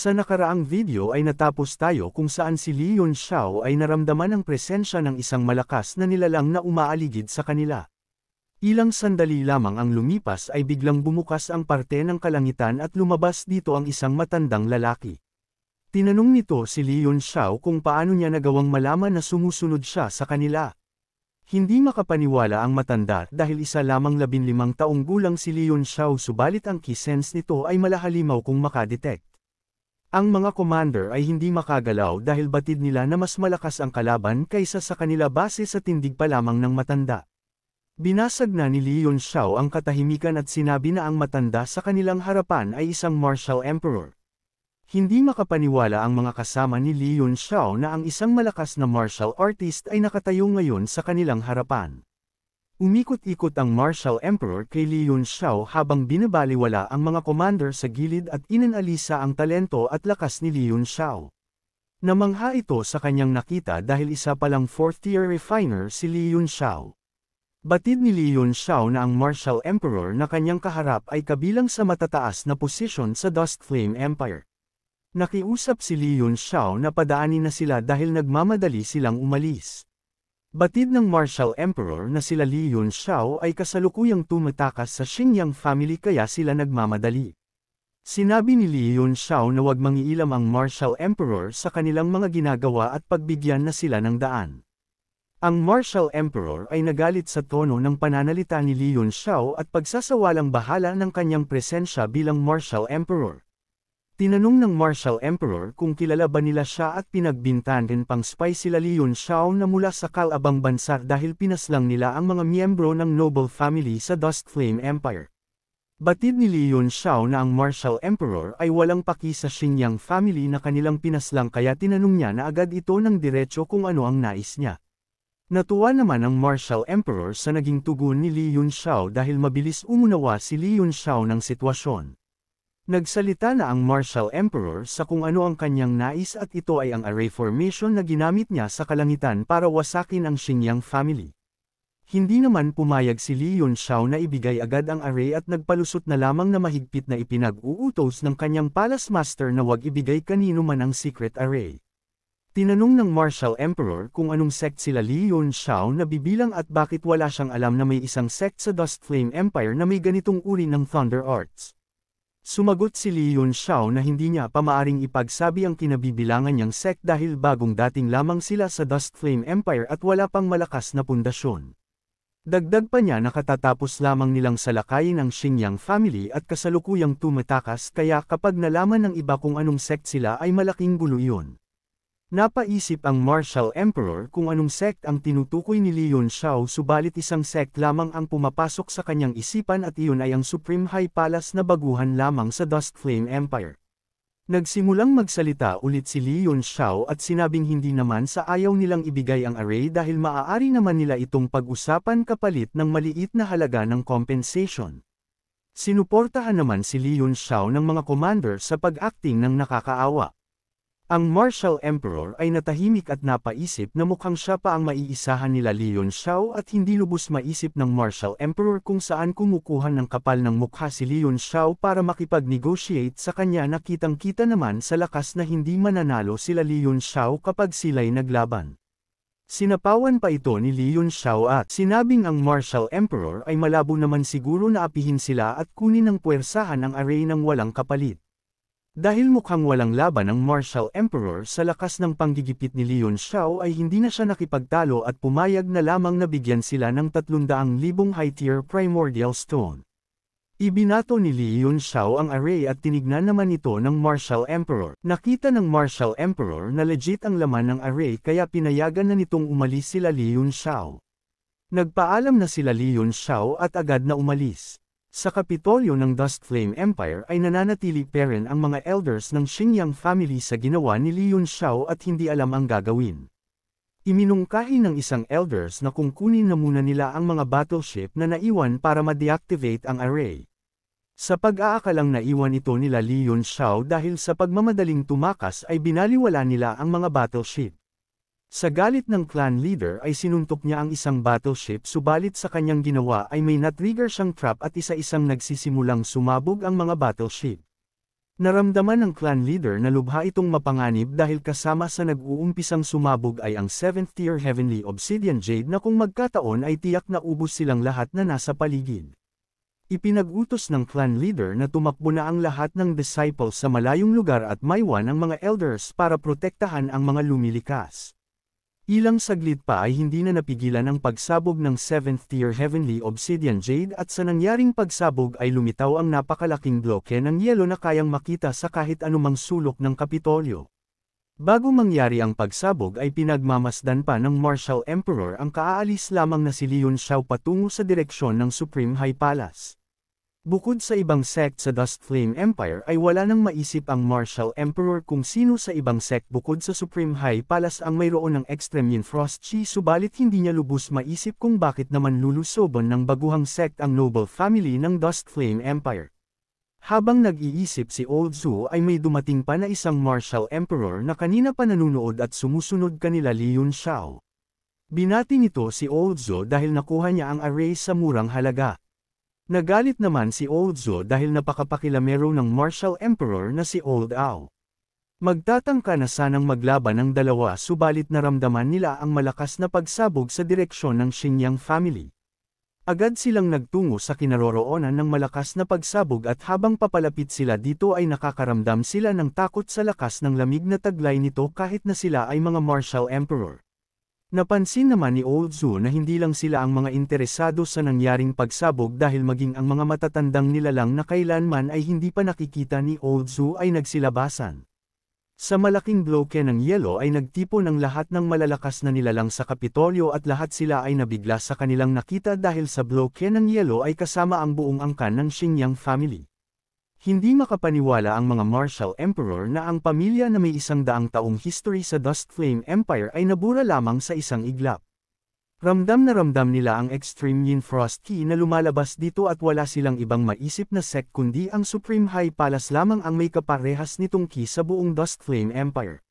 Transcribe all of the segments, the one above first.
Sa nakaraang video ay natapos tayo kung saan si Leon Xiao ay naramdaman ang presensya ng isang malakas na nilalang na umaaligid sa kanila. Ilang sandali lamang ang lumipas ay biglang bumukas ang parte ng kalangitan at lumabas dito ang isang matandang lalaki. Tinanong nito si Leon Xiao kung paano niya nagawang malaman na sumusunod siya sa kanila. Hindi makapaniwala ang matanda dahil isa lamang labinlimang taong gulang si Leon Xiao subalit ang key sense nito ay malahalimaw kung makadetect. Ang mga commander ay hindi makagalaw dahil batid nila na mas malakas ang kalaban kaysa sa kanila base sa tindig pa lamang ng matanda. Binasag na ni Leon Xiao ang katahimikan at sinabi na ang matanda sa kanilang harapan ay isang martial emperor. Hindi makapaniwala ang mga kasama ni Leon Xiao na ang isang malakas na martial artist ay nakatayo ngayon sa kanilang harapan. Umikot-ikot ang Martial Emperor kay Li Yun Xiao habang binabaliwala ang mga commander sa gilid at inanalisa ang talento at lakas ni Li Yun Xiao. Namangha ito sa kanyang nakita dahil isa palang fourth-tier refiner si Li Yun Xiao. Batid ni Li Yun Xiao na ang Martial Emperor na kanyang kaharap ay kabilang sa matataas na posisyon sa Dust Flame Empire. Nakiusap si Li Yun Xiao na padaanin na sila dahil nagmamadali silang umalis. Batid ng Martial Emperor na sila Li Yun Xiao ay kasalukuyang tumatakas sa Xinjiang family kaya sila nagmamadali. Sinabi ni Li Yun Xiao na huwag mangiilam ang Martial Emperor sa kanilang mga ginagawa at pagbigyan na sila ng daan. Ang Martial Emperor ay nagalit sa tono ng pananalita ni Li Yun Xiao at pagsasawalang bahala ng kanyang presensya bilang Martial Emperor. Tinanong ng Martial Emperor kung kilala ba nila siya at pinagbintan rin pang spy sila Leon Xiao na mula sa Kalabang Bansa dahil pinaslang nila ang mga miyembro ng noble family sa Dust Flame Empire. Batid ni Leon Xiao na ang Martial Emperor ay walang paki sa Xinjiang family na kanilang pinaslang kaya tinanong niya na agad ito ng diretso kung ano ang nais niya. Natuwa naman ang Martial Emperor sa naging tugon ni Leon Xiao dahil mabilis umunawa si Leon Xiao ng sitwasyon. Nagsalita na ang Martial Emperor sa kung ano ang kanyang nais at ito ay ang array formation na ginamit niya sa kalangitan para wasakin ang Xinjiang family. Hindi naman pumayag si Li Yunxiao na ibigay agad ang array at nagpalusot na lamang na mahigpit na ipinag-uutos ng kanyang palace master na wag ibigay kanino man ang secret array. Tinanong ng Martial Emperor kung anong sect sila Li Yunxiao na bibilang at bakit wala siyang alam na may isang sect sa Dust Flame Empire na may ganitong uri ng Thunder Arts. Sumagot si Lee Yun Xiao na hindi niya pa maaring ipagsabi ang kinabibilangan niyang sect dahil bagong dating lamang sila sa Dust Flame Empire at wala pang malakas na pundasyon. Dagdag pa niya nakatatapos lamang nilang salakayin ang Xingyang family at kasalukuyang tumatakas kaya kapag nalaman ng iba kung anong sect sila ay malaking gulo iyon. Napaisip ang Martial Emperor kung anong sect ang tinutukoy ni Leon Xiao subalit isang sect lamang ang pumapasok sa kanyang isipan at iyon ay ang Supreme High Palace na baguhan lamang sa Dust Flame Empire. Nagsimulang magsalita ulit si Leon Xiao at sinabing hindi naman sa ayaw nilang ibigay ang array dahil maaari naman nila itong pag-usapan kapalit ng maliit na halaga ng compensation. Sinuportahan naman si Leon Xiao ng mga commander sa pag-acting ng nakakaawa. Ang martial emperor ay natahimik at napaisip na mukhang siya pa ang maiisahan nila Leon Xiao at hindi lubos maisip ng martial emperor kung saan kumukuha ng kapal ng mukha si Leon Xiao para makipag-negotiate sa kanya nakitang-kita naman sa lakas na hindi mananalo sila Leon Xiao kapag sila'y naglaban. Sinapawan pa ito ni Leon Xiao at sinabing ang martial emperor ay malabo naman siguro na apihin sila at kunin ng puwersahan ang array ng walang kapalit. Dahil mukhang walang laban ang Martial Emperor sa lakas ng panggigipit ni Leon Xiao ay hindi na siya nakipagtalo at pumayag na lamang na bigyan sila ng 300,000 high-tier primordial stone. Ibinato ni Leon Xiao ang array at tinignan naman ito ng Martial Emperor. Nakita ng Martial Emperor na legit ang laman ng array kaya pinayagan na nitong umalis sila Leon Xiao. Nagpaalam na sila Leon Xiao at agad na umalis. Sa kapitolyo ng Dust Flame Empire ay nananatili peren ang mga elders ng Xingyang family sa ginawa ni Liun Xiao at hindi alam ang gagawin. Iminungkahi ng isang elders na kung kunin na muna nila ang mga battleship na naiwan para ma-deactivate ang array. Sa pag-aakalang naiwan ito nila Liun Xiao dahil sa pagmamadaling tumakas ay binaliwala nila ang mga battleship. Sa galit ng clan leader ay sinuntok niya ang isang battleship subalit sa kanyang ginawa ay may natrigger siyang trap at isa-isang nagsisimulang sumabog ang mga battleship. Naramdaman ng clan leader na lubha itong mapanganib dahil kasama sa nag-uumpisang sumabog ay ang 7th tier heavenly obsidian jade na kung magkataon ay tiyak na ubos silang lahat na nasa paligid. Ipinag-utos ng clan leader na tumakbo na ang lahat ng disciples sa malayong lugar at maiwan ang mga elders para protektahan ang mga lumilikas. Ilang saglit pa ay hindi na napigilan ang pagsabog ng 7th tier Heavenly Obsidian Jade at sa nangyaring pagsabog ay lumitaw ang napakalaking bloke ng yelo na kayang makita sa kahit anumang sulok ng Kapitolyo. Bago mangyari ang pagsabog ay pinagmamasdan pa ng Martial Emperor ang kaalis lamang na si Leon Xiao patungo sa direksyon ng Supreme High Palace. Bukod sa ibang sect sa Dust Flame Empire ay wala nang maisip ang Martial Emperor kung sino sa ibang sect bukod sa Supreme High Palace ang mayroon ng Extreme Extremian Frost Chi subalit hindi niya lubos maisip kung bakit naman lulusoban ng baguhang sect ang noble family ng Dust Flame Empire. Habang nag-iisip si Old Zhu ay may dumating pa na isang martial emperor na kanina pa nanunood at sumusunod kanila Li Yun Shao. Binati nito si Old Zhu dahil nakuha niya ang array sa murang halaga. Nagalit naman si Old Zo dahil napakapakilamero ng martial emperor na si Old Ao. Magtatangka na sanang maglaban ang dalawa subalit naramdaman nila ang malakas na pagsabog sa direksyon ng Xingyang family. Agad silang nagtungo sa kinaroroonan ng malakas na pagsabog at habang papalapit sila dito ay nakakaramdam sila ng takot sa lakas ng lamig na taglay nito kahit na sila ay mga martial emperor. Napansin naman ni Old Zoo na hindi lang sila ang mga interesado sa nangyaring pagsabog dahil maging ang mga matatandang nilalang na kailanman ay hindi pa nakikita ni Old Zoo ay nagsilabasan. Sa malaking bloke ng yelo ay nagtipon ang lahat ng malalakas na nilalang sa Kapitolyo at lahat sila ay nabigla sa kanilang nakita dahil sa bloke ng yelo ay kasama ang buong angkan ng Xinjiang family. Hindi makapaniwala ang mga Martial Emperor na ang pamilya na may isang daang taong history sa Dust Flame Empire ay nabura lamang sa isang iglap. Ramdam na ramdam nila ang extreme yin frost key na lumalabas dito at wala silang ibang maisip na sect kundi ang Supreme High Palace lamang ang may kaparehas nitong key sa buong Dust Flame Empire.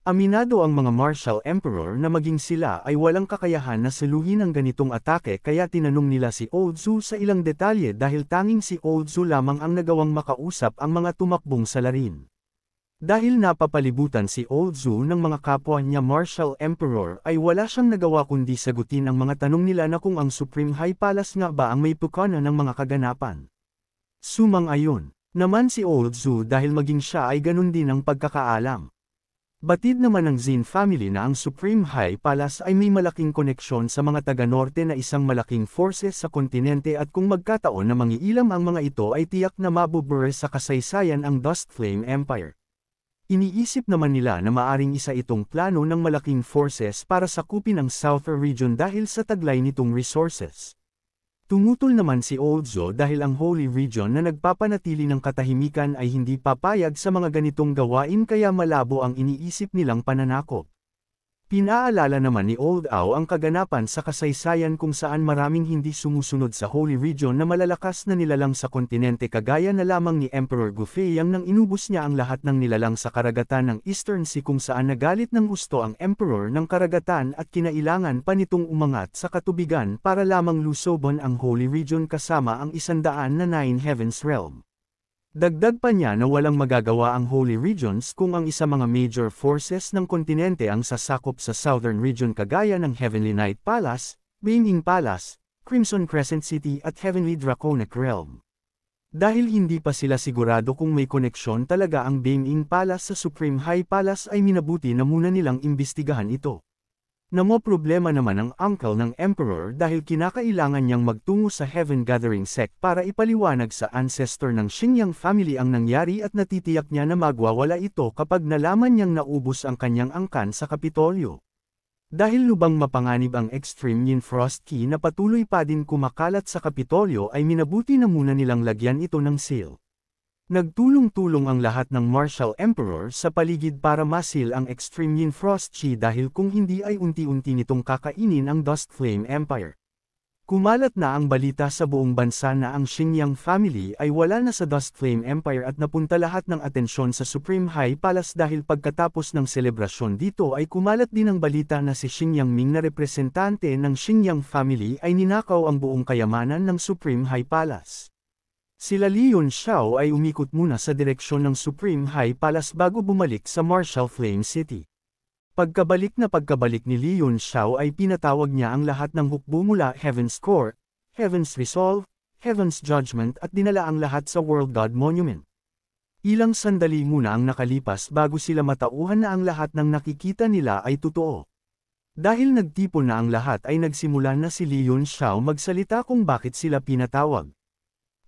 Aminado ang mga martial emperor na maging sila ay walang kakayahan na saluhin ang ganitong atake kaya tinanong nila si Old Zhu sa ilang detalye dahil tanging si Old Zhu lamang ang nagawang makausap ang mga tumakbong salarin. Dahil napapalibutan si Old Zhu ng mga kapwa niya Martial Emperor ay wala siyang nagawa kundi sagutin ang mga tanong nila na kung ang Supreme High Palace nga ba ang may pukana ng mga kaganapan. Sumang ayon, naman si Old Zhu dahil maging siya ay ganun din ang pagkakaalam. Batid naman ng Zin family na ang Supreme High Palace ay may malaking koneksyon sa mga taga-norte na isang malaking forces sa kontinente at kung magkataon na mangiilam ang mga ito ay tiyak na mabubure sa kasaysayan ang Dust Flame Empire. Iniisip naman nila na maaring isa itong plano ng malaking forces para sakupin ang Southern Region dahil sa taglay nitong resources. Tumutol naman si Oldzo dahil ang Holy Region na nagpapanatili ng katahimikan ay hindi papayag sa mga ganitong gawain kaya malabo ang iniisip nilang pananakop. Pinaalala naman ni Old Au ang kaganapan sa kasaysayan kung saan maraming hindi sumusunod sa Holy Region na malalakas na nilalang sa kontinente kagaya na lamang ni Emperor Gufeyang nang inubos niya ang lahat ng nilalang sa karagatan ng Eastern Sea kung saan nagalit ng gusto ang Emperor ng karagatan at kinailangan pa nitong umangat sa katubigan para lamang lusobon ang Holy Region kasama ang isandaan na Nine Heavens Realm. Dagdag pa niya na walang magagawa ang Holy Regions kung ang isa mga major forces ng kontinente ang sasakop sa Southern Region kagaya ng Heavenly Knight Palace, Binging Palace, Crimson Crescent City at Heavenly Draconic Realm. Dahil hindi pa sila sigurado kung may koneksyon talaga ang Binging Palace sa Supreme High Palace ay minabuti na muna nilang imbestigahan ito. Namo-problema naman ang uncle ng Emperor dahil kinakailangan niyang magtungo sa Heaven Gathering Sect para ipaliwanag sa ancestor ng Xinyang family ang nangyari at natitiyak niya na magwawala ito kapag nalaman niyang naubos ang kanyang angkan sa Kapitolyo. Dahil lubang mapanganib ang extreme yin frost key na patuloy pa din kumakalat sa Kapitolyo ay minabuti na muna nilang lagyan ito ng seal. Nagtulong-tulong ang lahat ng Martial Emperor sa paligid para masil ang Extreme Yin Frost Chi dahil kung hindi ay unti-unti nitong kakainin ang Dust Flame Empire. Kumalat na ang balita sa buong bansa na ang Xingyang family ay wala na sa Dust Flame Empire at napunta lahat ng atensyon sa Supreme High Palace dahil pagkatapos ng selebrasyon dito ay kumalat din ang balita na si Xingyang Ming na representante ng Xingyang family ay ninakaw ang buong kayamanan ng Supreme High Palace. Sila Leon Xiao ay umikot muna sa direksyon ng Supreme High Palace bago bumalik sa Marshall Flame City. Pagkabalik na pagkabalik ni Leon Xiao ay pinatawag niya ang lahat ng hukbo mula Heaven's Court, Heaven's Resolve, Heaven's Judgment at dinala ang lahat sa World God Monument. Ilang sandali muna ang nakalipas bago sila matauhan na ang lahat ng nakikita nila ay totoo. Dahil nagtipon na ang lahat ay nagsimula na si Leon Xiao magsalita kung bakit sila pinatawag.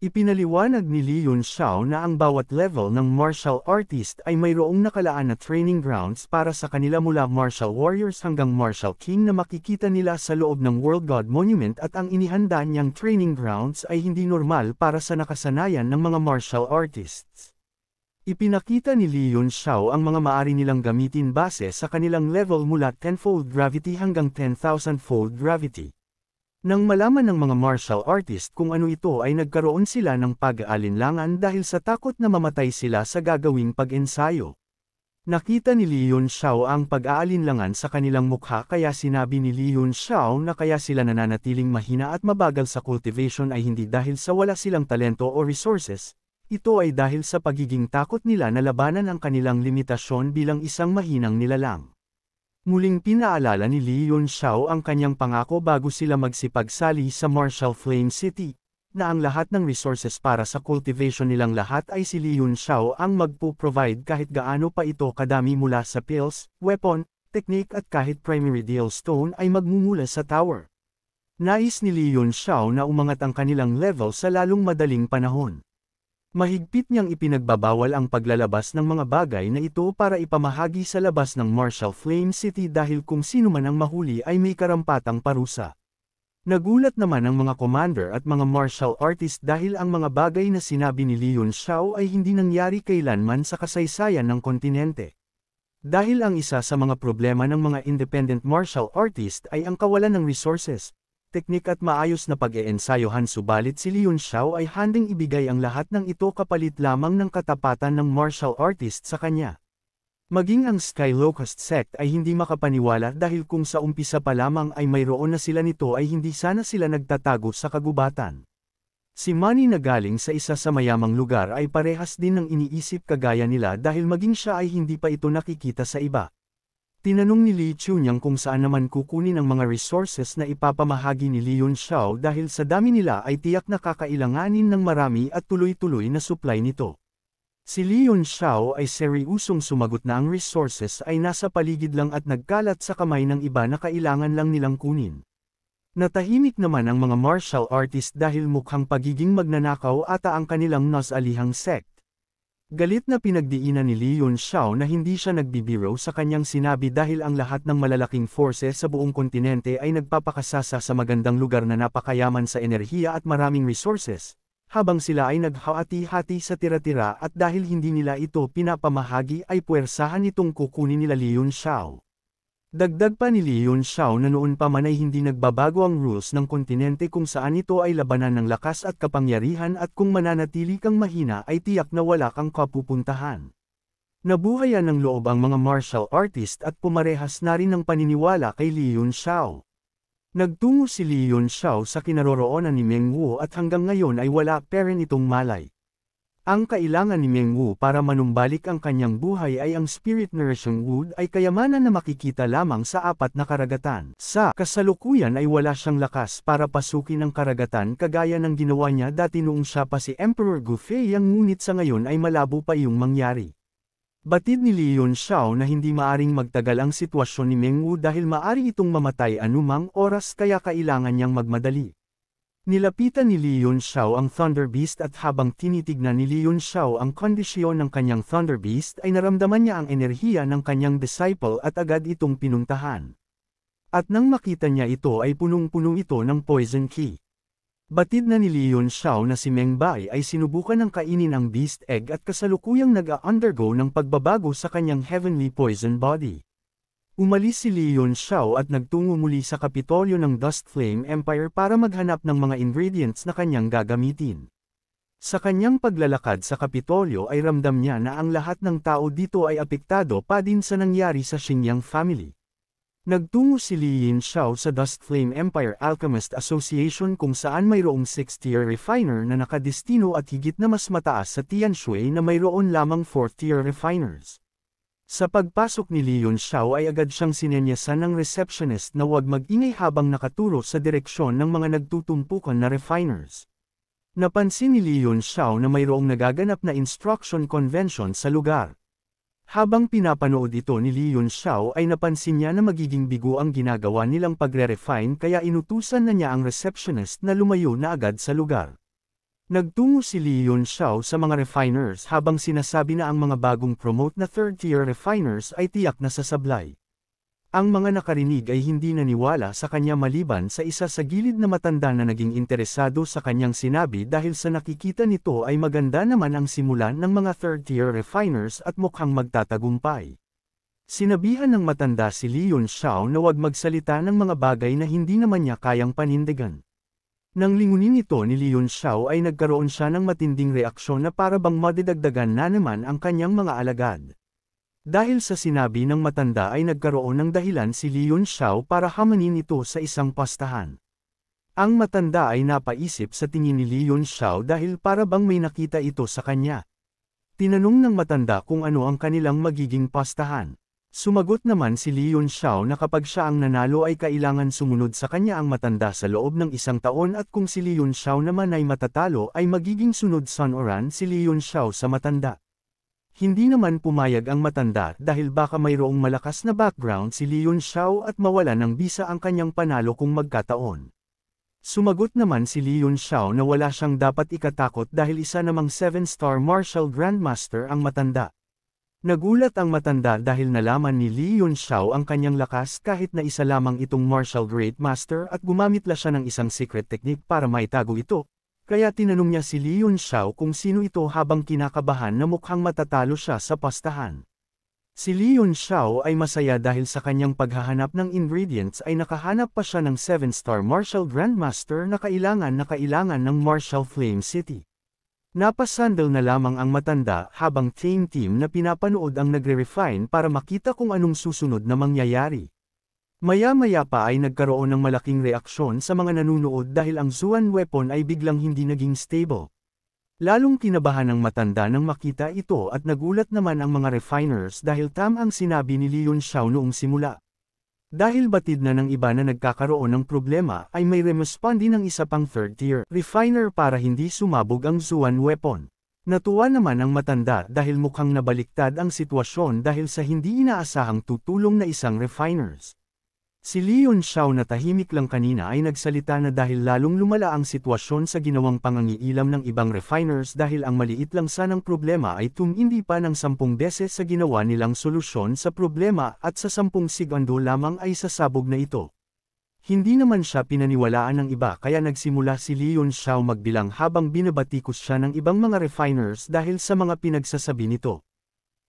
Ipinaliwanag ni Li Yun Xiao na ang bawat level ng martial artist ay mayroong nakalaan na training grounds para sa kanila mula martial warriors hanggang martial king na makikita nila sa loob ng World God Monument at ang inihanda niyang training grounds ay hindi normal para sa nakasanayan ng mga martial artists. Ipinakita ni Li Yun Xiao ang mga maari nilang gamitin base sa kanilang level mula 10-fold gravity hanggang 10,000-fold gravity. Nang malaman ng mga martial artist kung ano ito ay nagkaroon sila ng pag-aalinlangan dahil sa takot na mamatay sila sa gagawing pag-ensayo. Nakita ni Leon Xiao ang pag-aalinlangan sa kanilang mukha kaya sinabi ni Leon Xiao na kaya sila nananatiling mahina at mabagal sa cultivation ay hindi dahil sa wala silang talento o resources, ito ay dahil sa pagiging takot nila na labanan ang kanilang limitasyon bilang isang mahinang nilalang. Muling pinaalala ni Li Yunshao ang kanyang pangako bago sila magsipagsali sa Marshall Flame City, na ang lahat ng resources para sa cultivation nilang lahat ay si Li Yunshao ang magpo-provide kahit gaano pa ito kadami mula sa pills, weapon, technique at kahit primary deal stone ay magmumula sa tower. Nais ni Li Yunshao na umangat ang kanilang level sa lalong madaling panahon. Mahigpit niyang ipinagbabawal ang paglalabas ng mga bagay na ito para ipamahagi sa labas ng Marshall Flame City dahil kung sino man ang mahuli ay may karampatang parusa. Nagulat naman ang mga commander at mga martial artist dahil ang mga bagay na sinabi ni Leon Xiao ay hindi nangyari kailanman sa kasaysayan ng kontinente. Dahil ang isa sa mga problema ng mga independent martial artist ay ang kawalan ng resources, teknik at maayos na pag-eensayohan subalit si Leon Xiao ay handing ibigay ang lahat ng ito kapalit lamang ng katapatan ng martial artist sa kanya. Maging ang Sky Locust sect ay hindi makapaniwala dahil kung sa umpisa pa lamang ay mayroon na sila nito ay hindi sana sila nagtatago sa kagubatan. Si Manny na galing sa isa sa mayamang lugar ay parehas din ng iniisip kagaya nila dahil maging siya ay hindi pa ito nakikita sa iba. Tinanong ni Li Chunyang kung saan naman kukunin ang mga resources na ipapamahagi ni Leon Xiao dahil sa dami nila ay tiyak na kakailanganin ng marami at tuloy-tuloy na supply nito. Si Leon Xiao ay seryusong sumagot na ang resources ay nasa paligid lang at nagkalat sa kamay ng iba na kailangan lang nilang kunin. Natahimik naman ang mga martial artist dahil mukhang pagiging magnanakaw ata ang kanilang nasalihang sect. Galit na pinagdiinan ni Li Yun Xiao na hindi siya nagbibiro sa kanyang sinabi dahil ang lahat ng malalaking forces sa buong kontinente ay nagpapakasasa sa magandang lugar na napakayaman sa enerhiya at maraming resources, habang sila ay naghahati-hati sa tira-tira at dahil hindi nila ito pinapamahagi ay puwersahan itong kukunin nila Li Yun Xiao. Dagdag pa ni Leon Xiao na noon pa man ay hindi nagbabago ang rules ng kontinente kung saan ito ay labanan ng lakas at kapangyarihan at kung mananatili kang mahina ay tiyak na wala kang kapupuntahan. Nabuhayan ng loob ang mga martial artist at pumarehas na rin ng paniniwala kay Leon Xiao. Nagtungo si Leon Xiao sa kinaroroonan ni Meng Wu at hanggang ngayon ay wala pa rin itong malay. Ang kailangan ni Meng Wu para manumbalik ang kanyang buhay ay ang spirit nourishing wood ay kayamanan na makikita lamang sa apat na karagatan. Sa kasalukuyan ay wala siyang lakas para pasukin ang karagatan kagaya ng ginawa niya dati noong siya pa si Emperor Gufei ang ngunit sa ngayon ay malabo pa iyong mangyari. Batid ni Leon Xiao na hindi maaring magtagal ang sitwasyon ni Meng Wu dahil maari itong mamatay anumang oras kaya kailangan niyang magmadali. Nilapitan ni Leon Xiao ang Thunder Beast at habang tinitignan ni Leon Xiao ang kondisyon ng kanyang Thunder Beast ay naramdaman niya ang enerhiya ng kanyang disciple at agad itong pinuntahan. At nang makita niya ito ay punong-puno ito ng poison key. Batid na ni Leon Xiao na si Meng Bai ay sinubukan ng kainin ang beast egg at kasalukuyang nag-undergo ng pagbabago sa kanyang heavenly poison body. Umalis si Leon Xiao at nagtungo muli sa kapitolyo ng Dust Flame Empire para maghanap ng mga ingredients na kanyang gagamitin. Sa kanyang paglalakad sa kapitolyo ay ramdam niya na ang lahat ng tao dito ay apektado pa din sa nangyari sa Xingyang family. Nagtungo si Li Yin Xiao sa Dust Flame Empire Alchemist Association kung saan mayroong 6th-tier refiner na nakadestino at higit na mas mataas sa Tianshui na mayroon lamang 4th-tier refiners. Sa pagpasok ni Leon Xiao ay agad siyang sinenyasan ng receptionist na huwag mag-ingay habang nakaturo sa direksyon ng mga nagtutumpukan na refiners. Napansin ni Leon Xiao na mayroong nagaganap na instruction convention sa lugar. Habang pinapanood ito ni Leon Xiao ay napansin niya na magiging bigo ang ginagawa nilang pagre-refine kaya inutusan na niya ang receptionist na lumayo na agad sa lugar. Nagtungo si Leon Yun Xiao sa mga refiners habang sinasabi na ang mga bagong promote na third-tier refiners ay tiyak na sasablay. Ang mga nakarinig ay hindi naniwala sa kanya maliban sa isa sa gilid na matanda na naging interesado sa kanyang sinabi dahil sa nakikita nito ay maganda naman ang simulan ng mga third-tier refiners at mukhang magtatagumpay. Sinabihan ng matanda si Leon Yun Xiao na huwag magsalita ng mga bagay na hindi naman niya kayang panindigan. Nang lingunin ito ni Leon Xiao ay nagkaroon siya ng matinding reaksyon na parabang madidagdagan na naman ang kanyang mga alagad. Dahil sa sinabi ng matanda ay nagkaroon ng dahilan si Leon Xiao para hamanin ito sa isang pastahan. Ang matanda ay napaisip sa tingin ni Leon Xiao dahil parabang may nakita ito sa kanya. Tinanong ng matanda kung ano ang kanilang magiging pastahan. Sumagot naman si Leon Xiao na kapag siya ang nanalo ay kailangan sumunod sa kanya ang matanda sa loob ng isang taon at kung si Leon Xiao naman ay matatalo ay magiging sunod Sun Oran si Leon Xiao sa matanda. Hindi naman pumayag ang matanda dahil baka mayroong malakas na background si Leon Xiao at mawala ng bisa ang kanyang panalo kung magkataon. Sumagot naman si Leon Xiao na wala siyang dapat ikatakot dahil isa namang 7-star martial grandmaster ang matanda. Nagulat ang matanda dahil nalaman ni Li Xiao ang kanyang lakas kahit na isa lamang itong martial great master at gumamitla siya ng isang secret technique para maitago ito. Kaya tinanong niya si Li Xiao kung sino ito habang kinakabahan na mukhang matatalo siya sa pastahan. Si Li Xiao ay masaya dahil sa kanyang paghahanap ng ingredients ay nakahanap pa siya ng 7-star martial grandmaster na kailangan na kailangan ng martial flame city. Napasandal na lamang ang matanda habang team team na pinapanood ang nagre-refine para makita kung anong susunod na mangyayari. Maya-maya pa ay nagkaroon ng malaking reaksyon sa mga nanunood dahil ang Zuan weapon ay biglang hindi naging stable. Lalong kinabahan ng matanda nang makita ito at nagulat naman ang mga refiners dahil tam ang sinabi ni Leon Xiao noong simula. Dahil batid na ng iba na nagkakaroon ng problema ay may remuspondi ng isa pang third tier refiner para hindi sumabog ang Zuan weapon. Natuwa naman ang matanda dahil mukhang nabaliktad ang sitwasyon dahil sa hindi inaasahang tutulong na isang refiners. Si Leon Shaw na tahimik lang kanina ay nagsalita na dahil lalong lumala ang sitwasyon sa ginawang pangangiilam ng ibang refiners dahil ang maliit lang sanang problema ay tumindi pa ng sampung beses sa ginawa nilang solusyon sa problema at sa sampung segundo lamang ay sasabog na ito. Hindi naman siya pinaniwalaan ng iba kaya nagsimula si Leon Shaw magbilang habang binabatikos siya ng ibang mga refiners dahil sa mga pinagsasabi nito.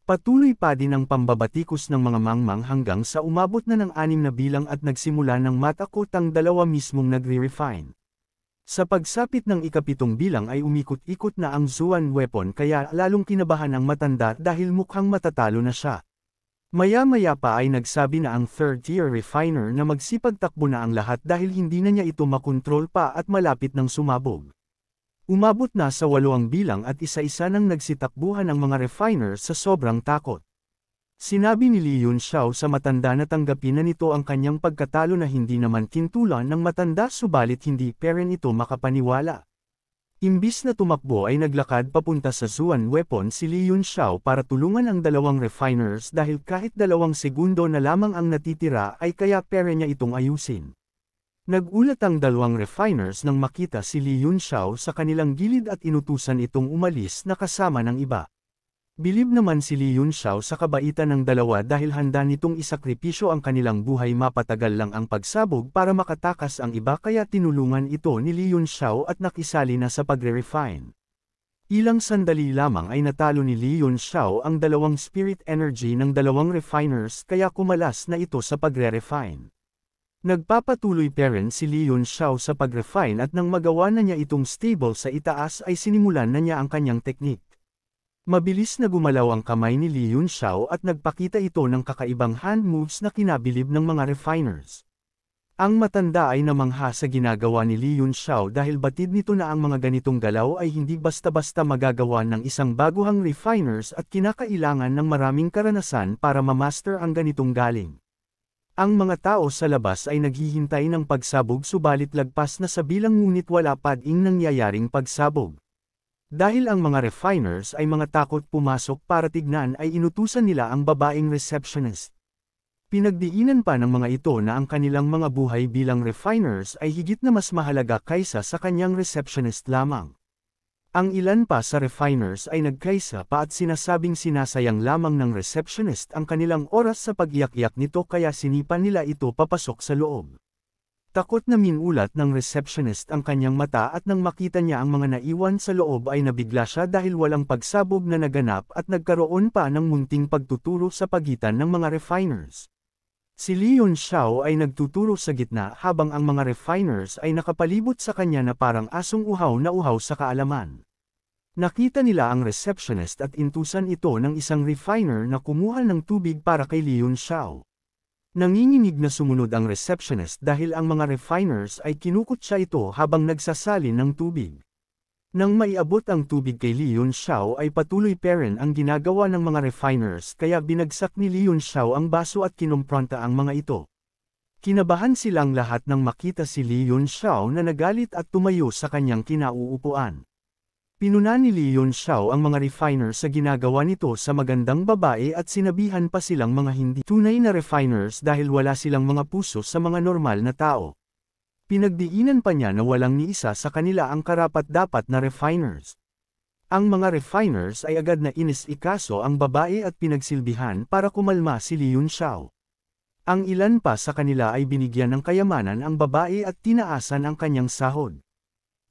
Patuloy pa din ang pambabatikos ng mga mangmang hanggang sa umabot na ng anim na bilang at nagsimula ng matakot ang dalawa mismong nagre-refine. Sa pagsapit ng ikapitong bilang ay umikot-ikot na ang Zuan weapon kaya lalong kinabahan ang matanda dahil mukhang matatalo na siya. Maya-maya pa ay nagsabi na ang third-tier refiner na magsipagtakbo na ang lahat dahil hindi na niya ito makontrol pa at malapit ng sumabog. Umabot na sa walong bilang at isa-isa nang nagsitakbuhan ang mga refiner sa sobrang takot. Sinabi ni Li Yun Xiao sa matanda na tanggapin na nito ang kanyang pagkatalo na hindi naman kintulan ng matanda subalit hindi pa rin ito makapaniwala. Imbis na tumakbo ay naglakad papunta sa Zuan Weapon si Li Yun Xiao para tulungan ang dalawang refiners dahil kahit dalawang segundo na lamang ang natitira ay kaya pera niya itong ayusin. Nagulat ang dalawang refiners nang makita si Li Yunxiao sa kanilang gilid at inutusan itong umalis na kasama ng iba. Bilib naman si Li Yunxiao sa kabaitan ng dalawa dahil handa nitong isakripisyo ang kanilang buhay mapatagal lang ang pagsabog para makatakas ang iba kaya tinulungan ito ni Li Yunxiao at nakisali na sa pagre-refine. Ilang sandali lamang ay natalo ni Li Yunxiao ang dalawang spirit energy ng dalawang refiners kaya kumalas na ito sa pagre-refine. Nagpapatuloy parent si Leon Xiao sa pag-refine at nang magawa na niya itong stable sa itaas ay sinimulan na niya ang kanyang technique. Mabilis na gumalaw ang kamay ni Leon Xiao at nagpakita ito ng kakaibang hand moves na kinabilib ng mga refiners. Ang matanda ay namangha sa ginagawa ni Leon Xiao dahil batid nito na ang mga ganitong galaw ay hindi basta-basta magagawa ng isang baguhang refiners at kinakailangan ng maraming karanasan para mamaster ang ganitong galing. Ang mga tao sa labas ay naghihintay ng pagsabog subalit lagpas na sa bilang ngunit wala pa ding nangyayaring pagsabog. Dahil ang mga refiners ay mga takot pumasok para tignan ay inutusan nila ang babaeng receptionist. Pinagdiinan pa ng mga ito na ang kanilang mga buhay bilang refiners ay higit na mas mahalaga kaysa sa kanyang receptionist lamang. Ang ilan pa sa refiners ay nagkaisa pa at sinasabing sinasayang lamang ng receptionist ang kanilang oras sa pagiyak iyak nito kaya sinipa nila ito papasok sa loob. Takot na minulat ng receptionist ang kanyang mata at nang makita niya ang mga naiwan sa loob ay nabigla siya dahil walang pagsabog na naganap at nagkaroon pa ng munting pagtuturo sa pagitan ng mga refiners. Si Leon Xiao ay nagtuturo sa gitna habang ang mga refiners ay nakapalibot sa kanya na parang asong uhaw na uhaw sa kaalaman. Nakita nila ang receptionist at intusan ito ng isang refiner na kumuha ng tubig para kay Leon Xiao. Nanginginig na sumunod ang receptionist dahil ang mga refiners ay kinukutsa ito habang nagsasalin ng tubig. Nang maiabot ang tubig kay Leon Xiao ay patuloy pa ang ginagawa ng mga refiners kaya binagsak ni Leon Xiao ang baso at kinumpronta ang mga ito. Kinabahan silang lahat nang makita si Leon Xiao na nagalit at tumayo sa kanyang kinauupuan. Pinuna ni Leon Xiao ang mga refiner sa ginagawa nito sa magandang babae at sinabihan pa silang mga hindi tunay na refiners dahil wala silang mga puso sa mga normal na tao. Pinagdiinan pa niya na walang ni isa sa kanila ang karapat-dapat na refiners. Ang mga refiners ay agad na inis-ikaso ang babae at pinagsilbihan para kumalma si Liun Xiao. Ang ilan pa sa kanila ay binigyan ng kayamanan ang babae at tinaasan ang kanyang sahod.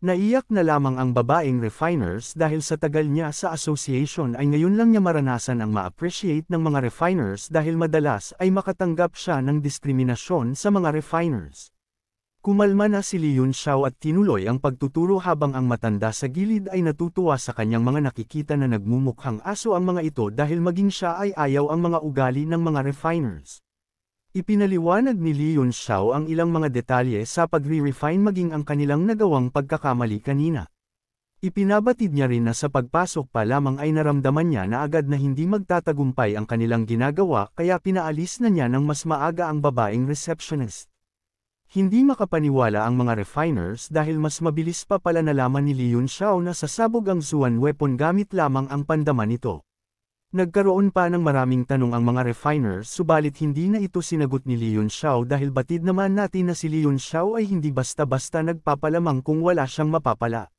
Naiyak na lamang ang babaeng refiners dahil sa tagal niya sa association ay ngayon lang niya maranasan ang ma-appreciate ng mga refiners dahil madalas ay makatanggap siya ng diskriminasyon sa mga refiners. Kumalma na si Liyun Xiao at tinuloy ang pagtuturo habang ang matanda sa gilid ay natutuwa sa kanyang mga nakikita na nagmumukhang aso ang mga ito dahil maging siya ay ayaw ang mga ugali ng mga refiners. Ipinaliwanag ni Liyun Xiao ang ilang mga detalye sa pagre-refine maging ang kanilang nagawang pagkakamali kanina. Ipinabatid niya rin na sa pagpasok pa lamang ay naramdaman niya na agad na hindi magtatagumpay ang kanilang ginagawa kaya pinaalis na niya ng mas maaga ang babaeng receptionist. Hindi makapaniwala ang mga refiners dahil mas mabilis pa pala nalaman ni Liun Xiao na sasabog ang Zuan weapon gamit lamang ang pandaman nito. Nagkaroon pa ng maraming tanong ang mga refiners subalit hindi na ito sinagot ni Liun Xiao dahil batid naman natin na si Liun Xiao ay hindi basta-basta nagpapalamang kung wala siyang mapapala.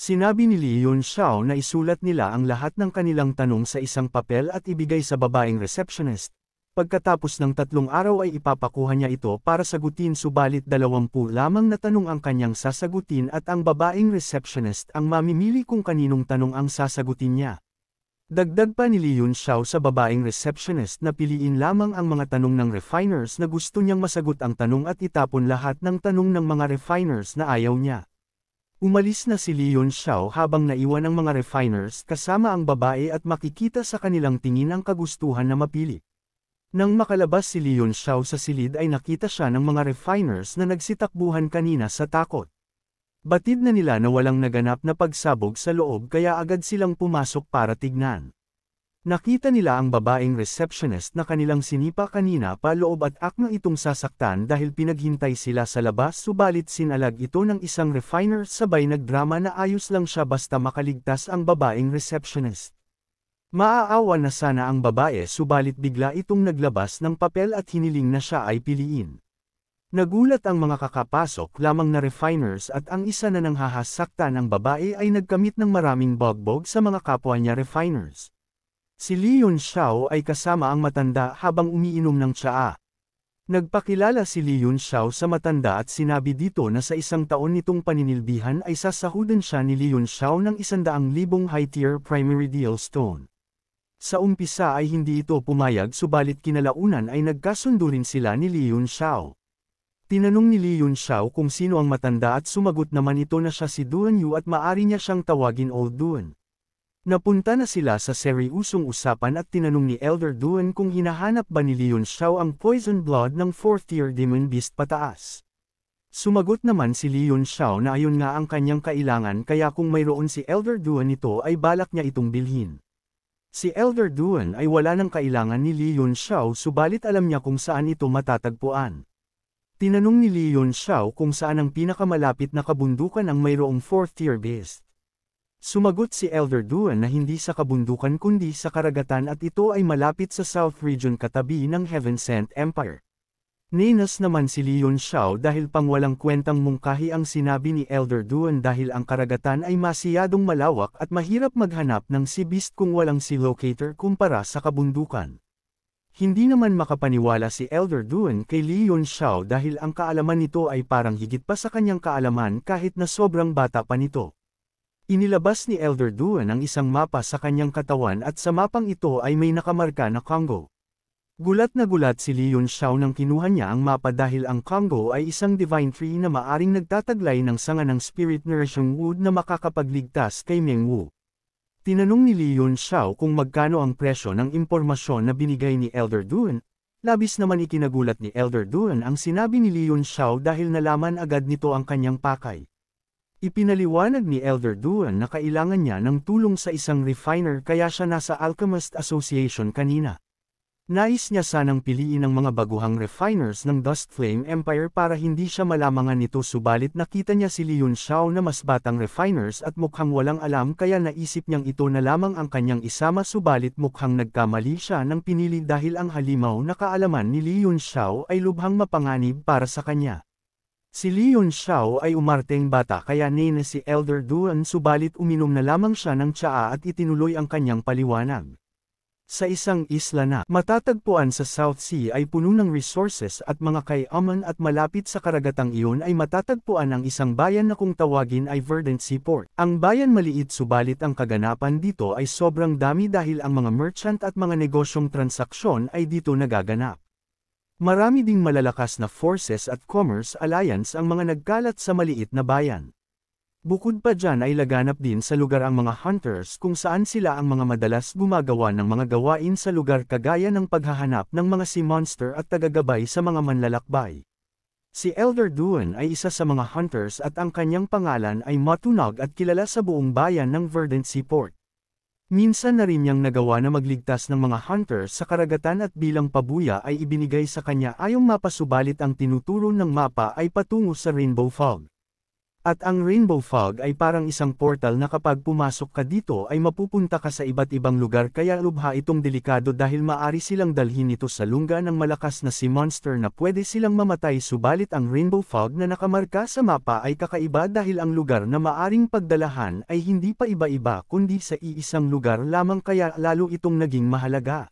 Sinabi ni Liun Xiao na isulat nila ang lahat ng kanilang tanong sa isang papel at ibigay sa babaeng receptionist. Pagkatapos ng tatlong araw ay ipapakuha niya ito para sagutin subalit dalawampu lamang na tanong ang kanyang sasagutin at ang babaeng receptionist ang mamimili kung kaninong tanong ang sasagutin niya. Dagdag pa ni Leon Xiao sa babaeng receptionist na piliin lamang ang mga tanong ng refiners na gusto niyang masagot ang tanong at itapon lahat ng tanong ng mga refiners na ayaw niya. Umalis na si Leon Xiao habang naiwan ang mga refiners kasama ang babae at makikita sa kanilang tingin ang kagustuhan na mapili. Nang makalabas si Leon Xiao sa silid ay nakita siya ng mga refiners na nagsitakbuhan kanina sa takot. Batid na nila na walang naganap na pagsabog sa loob kaya agad silang pumasok para tignan. Nakita nila ang babaeng receptionist na kanilang sinipa kanina pa loob at akma itong sasaktan dahil pinaghintay sila sa labas subalit sinalag ito ng isang refiner sabay nagdrama na ayos lang siya basta makaligtas ang babaeng receptionist. Maaawa na sana ang babae subalit bigla itong naglabas ng papel at hiniling na siya ay piliin. Nagulat ang mga kakapasok lamang na refiners at ang isa na nang hahasakta ng babae ay nagkamit ng maraming bogbog sa mga kapwa niya refiners. Si Leon Xiao ay kasama ang matanda habang umiinom ng tsaa. Nagpakilala si Leon Xiao sa matanda at sinabi dito na sa isang taon nitong paninilbihan ay sasahudan siya ni Leon Xiao ng isandaang libong high-tier primary deal stone. Sa umpisa ay hindi ito pumayag subalit kinalaunan ay nagkasundo rin sila ni Li Yun Xiao. Tinanong ni Li Yun Xiao kung sino ang matanda at sumagot naman ito na siya si Duan Yu at maari niya siyang tawagin Old Duan. Napunta na sila sa seryusong usapan at tinanong ni Elder Duan kung hinahanap ba ni Li Yun Xiao ang poison blood ng 4th tier demon beast pataas. Sumagot naman si Li Yun Xiao na ayon nga ang kanyang kailangan kaya kung mayroon si Elder Duan nito ay balak niya itong bilhin. Si Elder Duan ay wala ng kailangan ni Li Yun Xiao subalit alam niya kung saan ito matatagpuan. Tinanong ni Li Yun Xiao kung saan ang pinakamalapit na kabundukan ang mayroong 4th tier beast. Sumagot si Elder Duan na hindi sa kabundukan kundi sa karagatan at ito ay malapit sa South Region katabi ng Heaven Sent Empire. Ninas naman si Leon Xiao dahil pangwalang kwentang mungkahi ang sinabi ni Elder Duan dahil ang karagatan ay masyadong malawak at mahirap maghanap ng si Beast kung walang si locator kumpara sa kabundukan. Hindi naman makapaniwala si Elder Duan kay Leon Xiao dahil ang kaalaman nito ay parang higit pa sa kanyang kaalaman kahit na sobrang bata pa nito. Inilabas ni Elder Duan ang isang mapa sa kanyang katawan at sa mapang ito ay may nakamarka na Congo. Gulat na gulat si Leon Xiao nang kinuha niya ang mapa dahil ang Congo ay isang divine tree na maaring nagtataglay ng sanga ng spirit nourishing wood na makakapagligtas kay Meng Wu. Tinanong ni Leon Xiao kung magkano ang presyo ng impormasyon na binigay ni Elder Duan. Labis naman ikinagulat ni Elder Duan ang sinabi ni Leon Xiao dahil nalaman agad nito ang kanyang pakay. Ipinaliwanag ni Elder Duan na kailangan niya ng tulong sa isang refiner kaya siya nasa Alchemist Association kanina. Nais niya sanang piliin ang mga baguhang refiners ng Dust Flame Empire para hindi siya malamangan nito subalit nakita niya si Liun Xiao na mas batang refiners at mukhang walang alam kaya naisip niyang ito na lamang ang kanyang isama subalit mukhang nagkamali siya ng pinili dahil ang halimaw na kaalaman ni Liun Xiao ay lubhang mapanganib para sa kanya. Si Leon Xiao ay umarteng bata kaya nina si Elder Duan subalit uminom na lamang siya ng tsaa at itinuloy ang kanyang paliwanag sa isang isla na matatagpuan sa South Sea ay puno ng resources at mga kayaman at malapit sa karagatang iyon ay matatagpuan ang isang bayan na kung tawagin ay Verdant Seaport. Ang bayan maliit subalit ang kaganapan dito ay sobrang dami dahil ang mga merchant at mga negosyong transaksyon ay dito nagaganap. Marami ding malalakas na forces at commerce alliance ang mga nagkalat sa maliit na bayan. Bukod pa dyan ay laganap din sa lugar ang mga hunters kung saan sila ang mga madalas gumagawa ng mga gawain sa lugar kagaya ng paghahanap ng mga sea monster at tagagabay sa mga manlalakbay. Si Elder Duan ay isa sa mga hunters at ang kanyang pangalan ay matunog at kilala sa buong bayan ng Verdant Seaport. Minsan na rin niyang nagawa na magligtas ng mga hunter sa karagatan at bilang pabuya ay ibinigay sa kanya ayong mapasubalit ang tinuturo ng mapa ay patungo sa Rainbow Fog. At ang rainbow fog ay parang isang portal na kapag pumasok ka dito ay mapupunta ka sa iba't ibang lugar kaya lubha itong delikado dahil maari silang dalhin ito sa lungga ng malakas na si monster na pwede silang mamatay subalit ang rainbow fog na nakamarka sa mapa ay kakaiba dahil ang lugar na maaring pagdalahan ay hindi pa iba-iba kundi sa iisang lugar lamang kaya lalo itong naging mahalaga.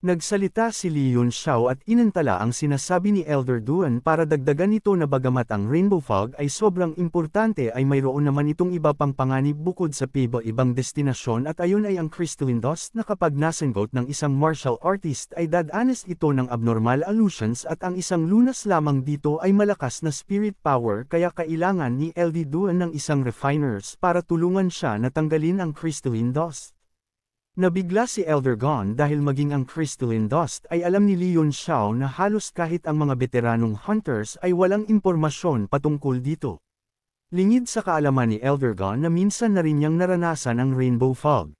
Nagsalita si Li Yun Xiao at inantala ang sinasabi ni Elder Duan para dagdagan nito na bagamat ang rainbow fog ay sobrang importante ay mayroon naman itong iba pang panganib bukod sa pibo ibang destinasyon at ayon ay ang crystalline dust na kapag nasanggot ng isang martial artist ay dadanas ito ng abnormal allusions at ang isang lunas lamang dito ay malakas na spirit power kaya kailangan ni LD Duan ng isang refiners para tulungan siya na tanggalin ang crystalline dust. Nabigla si Eldergon dahil maging ang crystalline dust ay alam ni Leon Xiao na halos kahit ang mga veteranong hunters ay walang impormasyon patungkol dito. Lingid sa kaalaman ni Eldergon na minsan na rin niyang naranasan ang rainbow fog.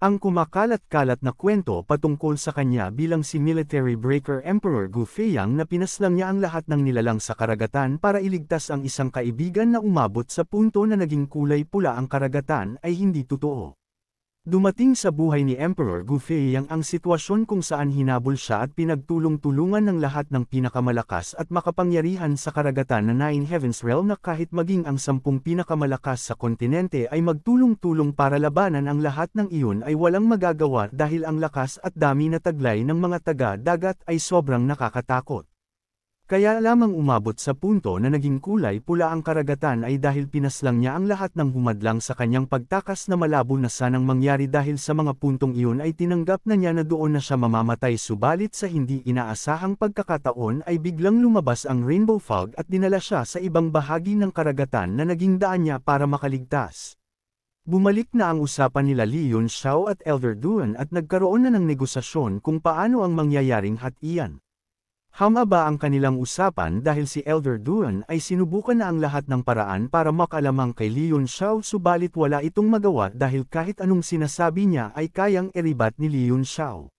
Ang kumakalat-kalat na kwento patungkol sa kanya bilang si Military Breaker Emperor Gu Feiang na pinaslang niya ang lahat ng nilalang sa karagatan para iligtas ang isang kaibigan na umabot sa punto na naging kulay pula ang karagatan ay hindi totoo. Dumating sa buhay ni Emperor Gufeyang ang sitwasyon kung saan hinabol siya at pinagtulong-tulungan ng lahat ng pinakamalakas at makapangyarihan sa karagatan na Nine Heavens Realm na kahit maging ang sampung pinakamalakas sa kontinente ay magtulong-tulong para labanan ang lahat ng iyon ay walang magagawa dahil ang lakas at dami na taglay ng mga taga-dagat ay sobrang nakakatakot. Kaya lamang umabot sa punto na naging kulay pula ang karagatan ay dahil pinaslang niya ang lahat ng humadlang sa kanyang pagtakas na malabo na sanang mangyari dahil sa mga puntong iyon ay tinanggap na niya na doon na siya mamamatay subalit sa hindi inaasahang pagkakataon ay biglang lumabas ang rainbow fog at dinala siya sa ibang bahagi ng karagatan na naging daan niya para makaligtas. Bumalik na ang usapan nila Leon Xiao at Elder Duan at nagkaroon na ng negosasyon kung paano ang mangyayaring hatian. Hamaba ang kanilang usapan dahil si Elder Duan ay sinubukan na ang lahat ng paraan para makalamang kay Leon Xiao subalit wala itong magawa dahil kahit anong sinasabi niya ay kayang eribat ni Leon Xiao.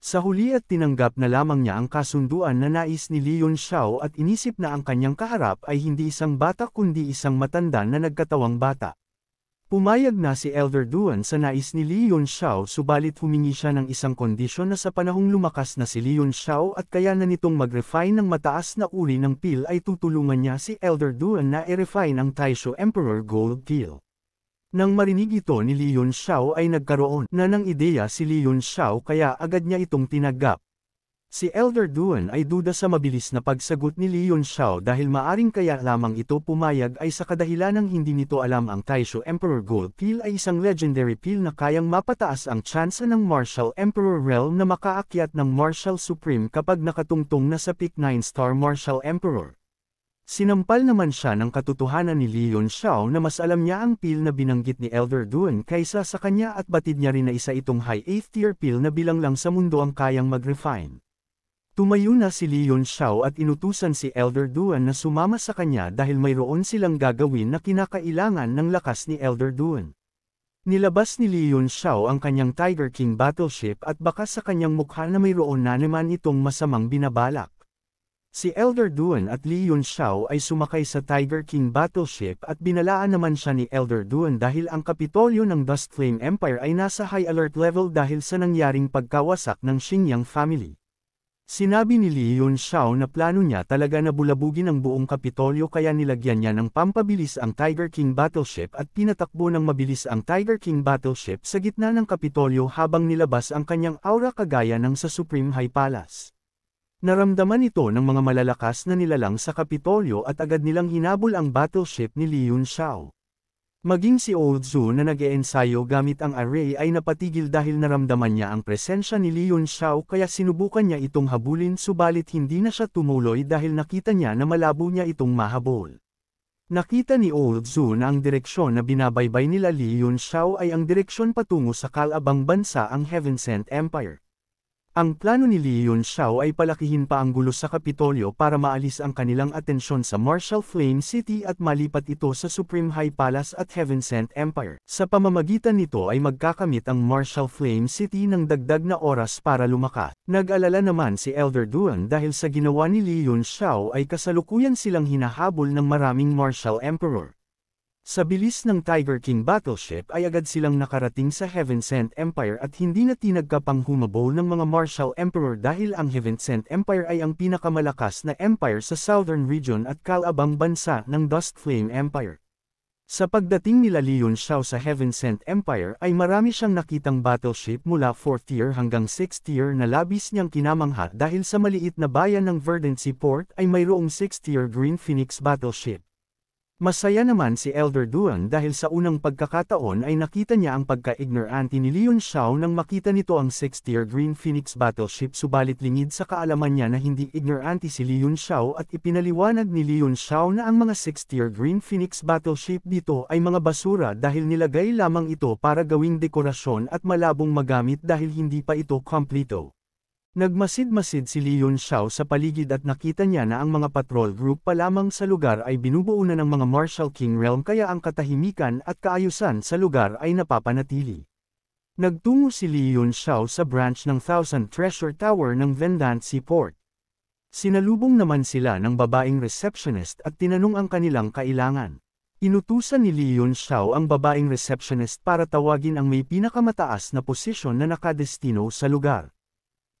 Sa huli at tinanggap na lamang niya ang kasunduan na nais ni Leon Xiao at inisip na ang kanyang kaharap ay hindi isang bata kundi isang matanda na nagkatawang bata. Pumayag na si Elder Duan sa nais ni Leon Xiao subalit humingi siya ng isang kondisyon na sa panahong lumakas na si Leon Xiao at kaya na nitong mag-refine ng mataas na uri ng pill ay tutulungan niya si Elder Duan na i-refine ang Taisho Emperor Gold Pill. Nang marinig ito ni Leon Xiao ay nagkaroon na ng ideya si Leon Xiao kaya agad niya itong tinagap. Si Elder Duan ay duda sa mabilis na pagsagot ni Leon Xiao dahil maaring kaya lamang ito pumayag ay sa kadahilanang hindi nito alam ang Taisho Emperor Gold Peel ay isang legendary peel na kayang mapataas ang tsansa ng Martial Emperor Realm na makaakyat ng Martial Supreme kapag nakatungtong na sa Peak 9 Star Martial Emperor. Sinampal naman siya ng katotohanan ni Leon Xiao na mas alam niya ang peel na binanggit ni Elder Duan kaysa sa kanya at batid niya rin na isa itong high 8th tier peel na bilang lang sa mundo ang kayang mag-refine. Tumayo na si Leon Xiao at inutusan si Elder Duan na sumama sa kanya dahil mayroon silang gagawin na kinakailangan ng lakas ni Elder Duan. Nilabas ni Leon Xiao ang kanyang Tiger King battleship at baka sa kanyang mukha na mayroon na naman itong masamang binabalak. Si Elder Duan at Leon Xiao ay sumakay sa Tiger King battleship at binalaan naman siya ni Elder Duan dahil ang kapitolyo ng Dust Flame Empire ay nasa high alert level dahil sa nangyaring pagkawasak ng Xingyang family. Sinabi ni Lee Yun Shao na plano niya talaga na bulabugin ang buong Kapitolyo kaya nilagyan niya ng pampabilis ang Tiger King Battleship at pinatakbo ng mabilis ang Tiger King Battleship sa gitna ng Kapitolyo habang nilabas ang kanyang aura kagaya ng sa Supreme High Palace. Naramdaman ito ng mga malalakas na nilalang sa Kapitolyo at agad nilang hinabol ang battleship ni Lee Yun Shao. Maging si Old Ozu na nag-eensayo gamit ang array ay napatigil dahil naramdaman niya ang presensya ni Leon Xiao kaya sinubukan niya itong habulin subalit hindi na siya tumuloy dahil nakita niya na malabo niya itong mahabol. Nakita ni Ozu na ang direksyon na binabaybay nila Leon Xiao ay ang direksyon patungo sa kalabang bansa ang Heaven Sent Empire. Ang plano ni Li Yun Xiao ay palakihin pa ang gulo sa Kapitolyo para maalis ang kanilang atensyon sa Marshall Flame City at malipat ito sa Supreme High Palace at Heaven Sent Empire. Sa pamamagitan nito ay magkakamit ang Marshall Flame City ng dagdag na oras para lumakas. Nag-alala naman si Elder Duan dahil sa ginawa ni Li Yun Xiao ay kasalukuyan silang hinahabol ng maraming Marshall Emperor. Sa bilis ng Tiger King battleship ay agad silang nakarating sa Heaven Sent Empire at hindi na tinagka humabol ng mga Martial Emperor dahil ang Heaven Sent Empire ay ang pinakamalakas na empire sa southern region at kalabang bansa ng Dust Flame Empire. Sa pagdating nila Leon Xiao sa Heaven Sent Empire ay marami siyang nakitang battleship mula 4th tier hanggang 6th tier na labis niyang kinamangha dahil sa maliit na bayan ng Verdancy Port ay mayroong 6th tier Green Phoenix battleship. Masaya naman si Elder Duan dahil sa unang pagkakataon ay nakita niya ang pagka-ignorante ni Leon Xiao nang makita nito ang 6 tier Green Phoenix battleship subalit lingid sa kaalaman niya na hindi ignorante si Leon Xiao at ipinaliwanag ni Leon Xiao na ang mga 6 tier Green Phoenix battleship dito ay mga basura dahil nilagay lamang ito para gawing dekorasyon at malabong magamit dahil hindi pa ito kompleto. Nagmasid-masid si Leon Xiao sa paligid at nakita niya na ang mga patrol group pa lamang sa lugar ay binubuo na ng mga Marshal King Realm kaya ang katahimikan at kaayusan sa lugar ay napapanatili. Nagtungo si Leon Xiao sa branch ng Thousand Treasure Tower ng Vendant Seaport. Sinalubong naman sila ng babaeng receptionist at tinanong ang kanilang kailangan. Inutusan ni Leon Xiao ang babaeng receptionist para tawagin ang may pinakamataas na posisyon na nakadestino sa lugar.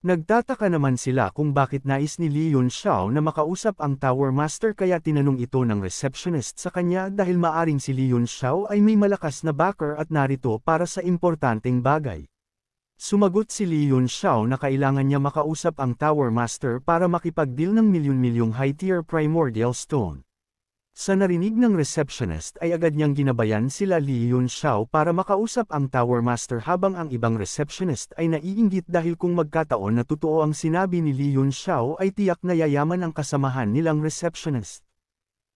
Nagtataka naman sila kung bakit nais ni Li Yun Xiao na makausap ang Tower Master kaya tinanong ito ng receptionist sa kanya dahil maaring si Li Yun Xiao ay may malakas na backer at narito para sa importanteng bagay. Sumagot si Li Yun Xiao na kailangan niya makausap ang Tower Master para makipag-deal ng milyon-milyong high-tier primordial stone. Sa narinig ng receptionist ay agad niyang ginabayan sila Li Yun Xiao para makausap ang Tower Master habang ang ibang receptionist ay naiinggit dahil kung magkataon na totoo ang sinabi ni Li Yun Xiao ay tiyak na yayaman ang kasamahan nilang receptionist.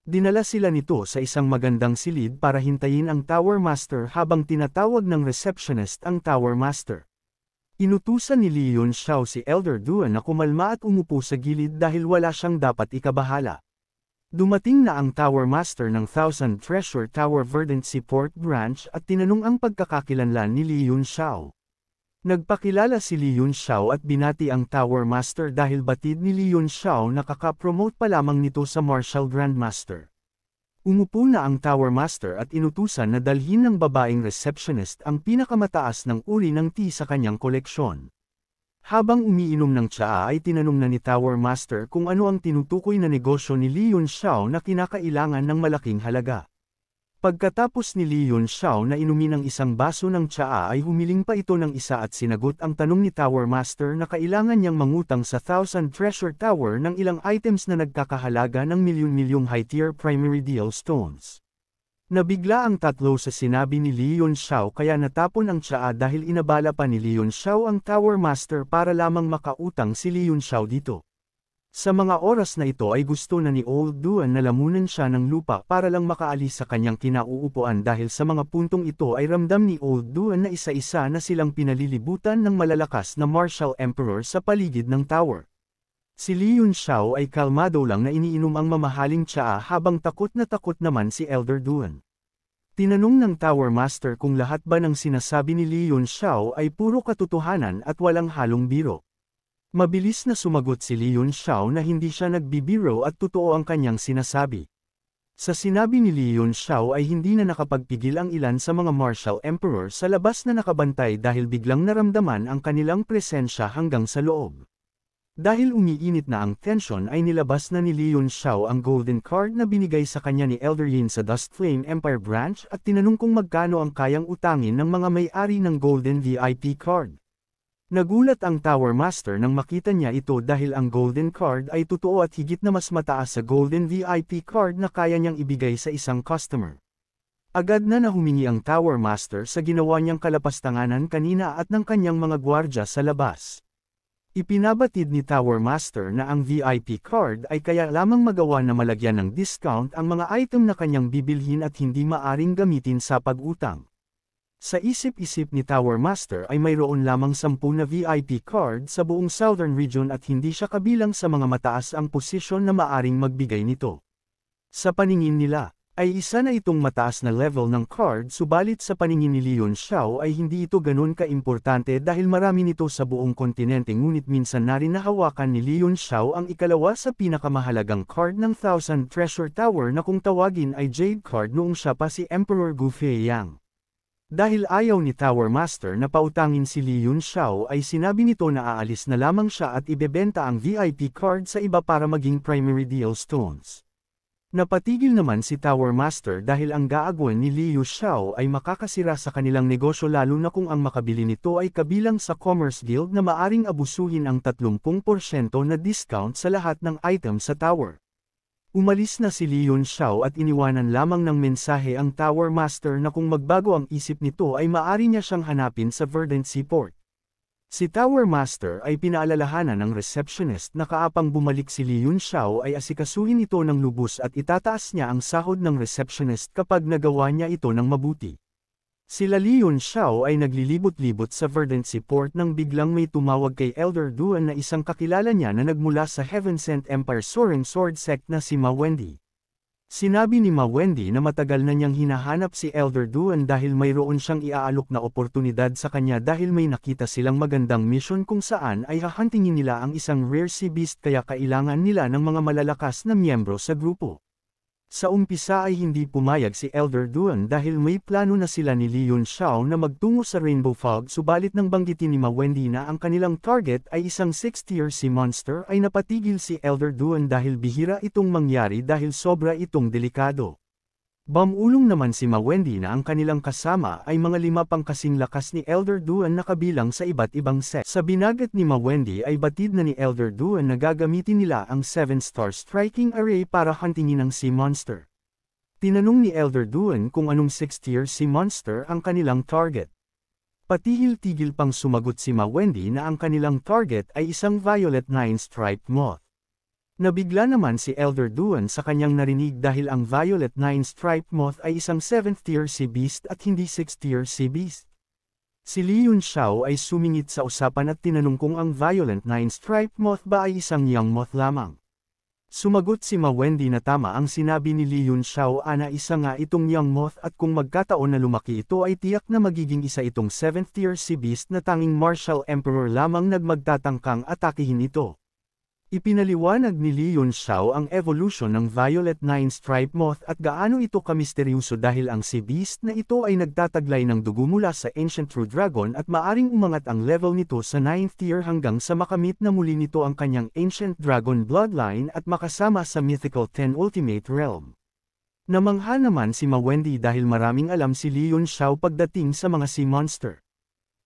Dinala sila nito sa isang magandang silid para hintayin ang Tower Master habang tinatawag ng receptionist ang Tower Master. Inutusan ni Li Yun Xiao si Elder Duan na kumalma at umupo sa gilid dahil wala siyang dapat ikabahala. Dumating na ang Tower Master ng Thousand Treasure Tower Verdant Seaport Branch at tinanong ang pagkakakilanlan ni Li Yun Xiao. Nagpakilala si Li Yun Xiao at binati ang Tower Master dahil batid ni Li Yun Xiao na promote pa lamang nito sa Martial Grandmaster. Umupo na ang Tower Master at inutusan na dalhin ng babaeng receptionist ang pinakamataas ng uri ng tea sa kanyang koleksyon. Habang umiinom ng tsaa ay tinanong na ni Tower Master kung ano ang tinutukoy na negosyo ni Li Xiao na kinakailangan ng malaking halaga. Pagkatapos ni Li Xiao na inumin ang isang baso ng tsaa ay humiling pa ito ng isa at sinagot ang tanong ni Tower Master na kailangan niyang mangutang sa Thousand Treasure Tower ng ilang items na nagkakahalaga ng milyon-milyong high-tier primary deal stones. Nabigla ang tatlo sa sinabi ni Leon Xiao kaya natapon ang tsaa dahil inabala pa ni Leon Xiao ang Tower Master para lamang makautang si Leon Xiao dito. Sa mga oras na ito ay gusto na ni Old Duan na lamunan siya ng lupa para lang makaalis sa kanyang kinauupuan dahil sa mga puntong ito ay ramdam ni Old Duan na isa-isa na silang pinalilibutan ng malalakas na Martial Emperor sa paligid ng tower. Si Leon Xiao ay kalmado lang na iniinom ang mamahaling tsaa habang takot na takot naman si Elder Duan. Tinanong ng Tower Master kung lahat ba ng sinasabi ni Li Yun Xiao ay puro katotohanan at walang halong biro. Mabilis na sumagot si Li Yun Xiao na hindi siya nagbibiro at totoo ang kanyang sinasabi. Sa sinabi ni Li Yun Xiao ay hindi na nakapagpigil ang ilan sa mga martial emperor sa labas na nakabantay dahil biglang naramdaman ang kanilang presensya hanggang sa loob. Dahil umiinit na ang tension ay nilabas na ni Leon Xiao ang golden card na binigay sa kanya ni Elder Yin sa Dust Flame Empire branch at tinanong kung magkano ang kayang utangin ng mga may-ari ng golden VIP card. Nagulat ang Tower Master nang makita niya ito dahil ang golden card ay totoo at higit na mas mataas sa golden VIP card na kaya niyang ibigay sa isang customer. Agad na nahumingi ang Tower Master sa ginawa niyang kalapastanganan kanina at ng kanyang mga gwardya sa labas. Ipinabatid ni Tower Master na ang VIP card ay kaya lamang magawa na malagyan ng discount ang mga item na kanyang bibilhin at hindi maaring gamitin sa pag-utang. Sa isip-isip ni Tower Master ay mayroon lamang 10 na VIP card sa buong Southern Region at hindi siya kabilang sa mga mataas ang posisyon na maaring magbigay nito. Sa paningin nila, ay isa na itong mataas na level ng card subalit sa paningin ni Leon Xiao ay hindi ito ganun kaimportante dahil marami nito sa buong kontinente ngunit minsan na rin nahawakan ni Leon Xiao ang ikalawa sa pinakamahalagang card ng Thousand Treasure Tower na kung tawagin ay Jade Card noong siya pa si Emperor Gu Feiyang. Dahil ayaw ni Tower Master na pautangin si Leon Xiao ay sinabi nito na aalis na lamang siya at ibebenta ang VIP card sa iba para maging primary deal stones. Napatigil naman si Tower Master dahil ang gaagwan ni Liu Xiao ay makakasira sa kanilang negosyo lalo na kung ang makabili nito ay kabilang sa Commerce Guild na maaring abusuhin ang 30% na discount sa lahat ng item sa tower. Umalis na si Liu Xiao at iniwanan lamang ng mensahe ang Tower Master na kung magbago ang isip nito ay maari niya siyang hanapin sa Verdant Seaport. Si Tower Master ay pinaalalahanan ng receptionist na kaapang bumalik si Liyun Xiao ay asikasuhin ito ng lubos at itataas niya ang sahod ng receptionist kapag nagawa niya ito ng mabuti. Sila Liyun Xiao ay naglilibot-libot sa Verdant Port nang biglang may tumawag kay Elder Duan na isang kakilala niya na nagmula sa Heaven Sent Empire Soaring Sword Sect na si Ma Wendy. Sinabi ni Ma Wendy na matagal na niyang hinahanap si Elder Duan dahil mayroon siyang iaalok na oportunidad sa kanya dahil may nakita silang magandang mission kung saan ay hahantingin nila ang isang rare sea beast kaya kailangan nila ng mga malalakas na miyembro sa grupo. Sa umpisa ay hindi pumayag si Elder Duan dahil may plano na sila ni Leon Xiao na magtungo sa Rainbow Fog subalit nang banggitin ni Ma Wendy na ang kanilang target ay isang 6-tier si Monster ay napatigil si Elder Duan dahil bihira itong mangyari dahil sobra itong delikado. Bamulong naman si Ma Wendy na ang kanilang kasama ay mga lima pang kasing lakas ni Elder Duan na kabilang sa iba't ibang set. Sa binagat ni Ma Wendy ay batid na ni Elder Duan na gagamitin nila ang 7-star striking array para huntingin ang Sea Monster. Tinanong ni Elder Duan kung anong 6-tier Sea Monster ang kanilang target. patihil tigil pang sumagot si Ma Wendy na ang kanilang target ay isang Violet 9 stripe moth. Nabigla naman si Elder Duan sa kanyang narinig dahil ang Violet Nine Stripe Moth ay isang 7th tier sea beast at hindi 6th tier sea beast. Si Liun Xiao ay sumingit sa usapan at tinanong kung ang Violet Nine Stripe Moth ba ay isang young moth lamang. Sumagot si Ma Wendy na tama ang sinabi ni Liun Xiao ana isa nga itong young moth at kung magkataon na lumaki ito ay tiyak na magiging isa itong 7th tier sea beast na tanging martial emperor lamang nagmagtatangkang atakihin ito. Ipinaliwanag ni Li Yunshao ang evolution ng Violet Nine-Stripe Moth at gaano ito kamisteryoso dahil ang si beast na ito ay nagtataglay ng dugo mula sa Ancient True Dragon at maaring umangat ang level nito sa 9th tier hanggang sa makamit na muli nito ang kanyang Ancient Dragon Bloodline at makasama sa Mythical 10 Ultimate Realm. Namangha naman si Ma Wendy dahil maraming alam si Li Yunshao pagdating sa mga sea monster.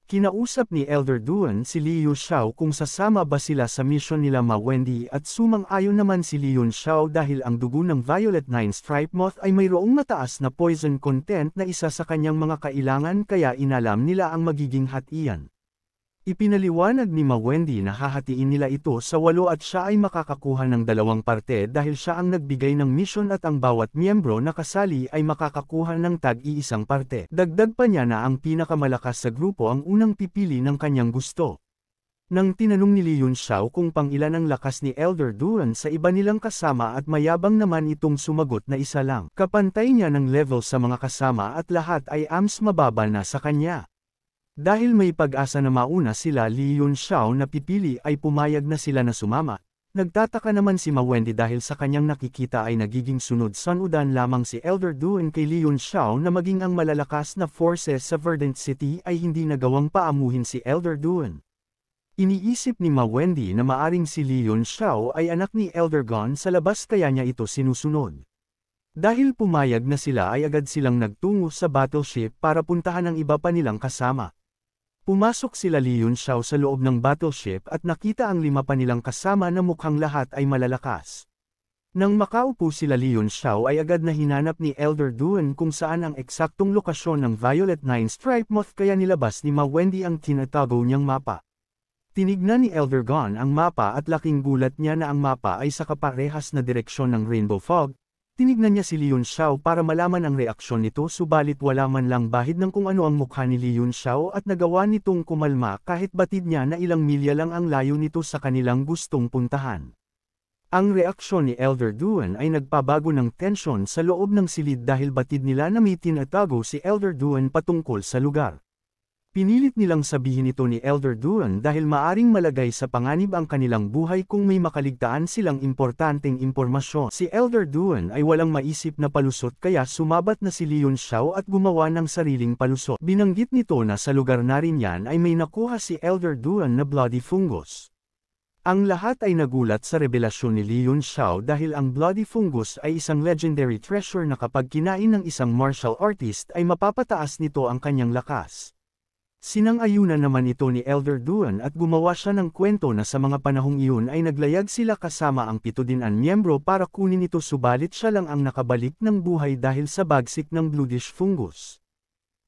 Kinausap ni Elder Duan si Liu Xiao kung sasama ba sila sa misyon nila Ma Wendy at sumang-ayon naman si Liu Xiao dahil ang dugo ng Violet Nine Stripe Moth ay mayroong mataas na poison content na isa sa kanyang mga kailangan kaya inalam nila ang magiging hatian. Ipinaliwanag ni Ma Wendy na hahatiin nila ito sa walo at siya ay makakakuha ng dalawang parte dahil siya ang nagbigay ng misyon at ang bawat miyembro na kasali ay makakakuha ng tag-iisang parte. Dagdag pa niya na ang pinakamalakas sa grupo ang unang pipili ng kanyang gusto. Nang tinanong ni Li Xiao kung pang ilan ang lakas ni Elder Duran sa iba nilang kasama at mayabang naman itong sumagot na isa lang. Kapantay niya ng level sa mga kasama at lahat ay AMS mababa na sa kanya. Dahil may pag-asa na mauna sila Li Yun Xiao na pipili ay pumayag na sila na sumama. Nagtataka naman si Mawendi dahil sa kanyang nakikita ay nagiging sunod sanudan lamang si Elder Duen kay Li Yun Xiao na maging ang malalakas na forces sa Verdant City ay hindi nagawang paamuhin si Elder Duen. Iniisip ni Mawendi na maaring si Li Yun Xiao ay anak ni Elder Gon sa labas kaya niya ito sinusunod. Dahil pumayag na sila ay agad silang nagtungo sa battleship para puntahan ang iba pa nilang kasama. Pumasok sila Li Xiao sa loob ng battleship at nakita ang lima pa nilang kasama na mukhang lahat ay malalakas. Nang makaupo sila Li Xiao ay agad na hinanap ni Elder Duan kung saan ang eksaktong lokasyon ng Violet Nine Stripe Moth kaya nilabas ni Ma Wendy ang tinatago niyang mapa. Tinignan ni Elder Gon ang mapa at laking gulat niya na ang mapa ay sa kaparehas na direksyon ng Rainbow Fog, Tinignan niya si Leon Xiao para malaman ang reaksyon nito subalit wala man lang bahid ng kung ano ang mukha ni Leon Xiao at nagawa nitong kumalma kahit batid niya na ilang milya lang ang layo nito sa kanilang gustong puntahan. Ang reaksyon ni Elder Duan ay nagpabago ng tensyon sa loob ng silid dahil batid nila na mitin at si Elder Duan patungkol sa lugar. Pinilit nilang sabihin ito ni Elder Duan dahil maaring malagay sa panganib ang kanilang buhay kung may makaligtaan silang importanteng impormasyon. Si Elder Duan ay walang maisip na palusot kaya sumabat na si Leon Xiao at gumawa ng sariling palusot. Binanggit nito na sa lugar na rin yan ay may nakuha si Elder Duan na bloody fungus. Ang lahat ay nagulat sa revelasyon ni Leon Xiao dahil ang bloody fungus ay isang legendary treasure na kapag kinain ng isang martial artist ay mapapataas nito ang kanyang lakas. Sinang-ayunan naman ito ni Elder Duan at gumawa siya ng kwento na sa mga panahong iyon ay naglayag sila kasama ang pitudinan miyembro para kunin ito subalit siya lang ang nakabalik ng buhay dahil sa bagsik ng bludish fungus.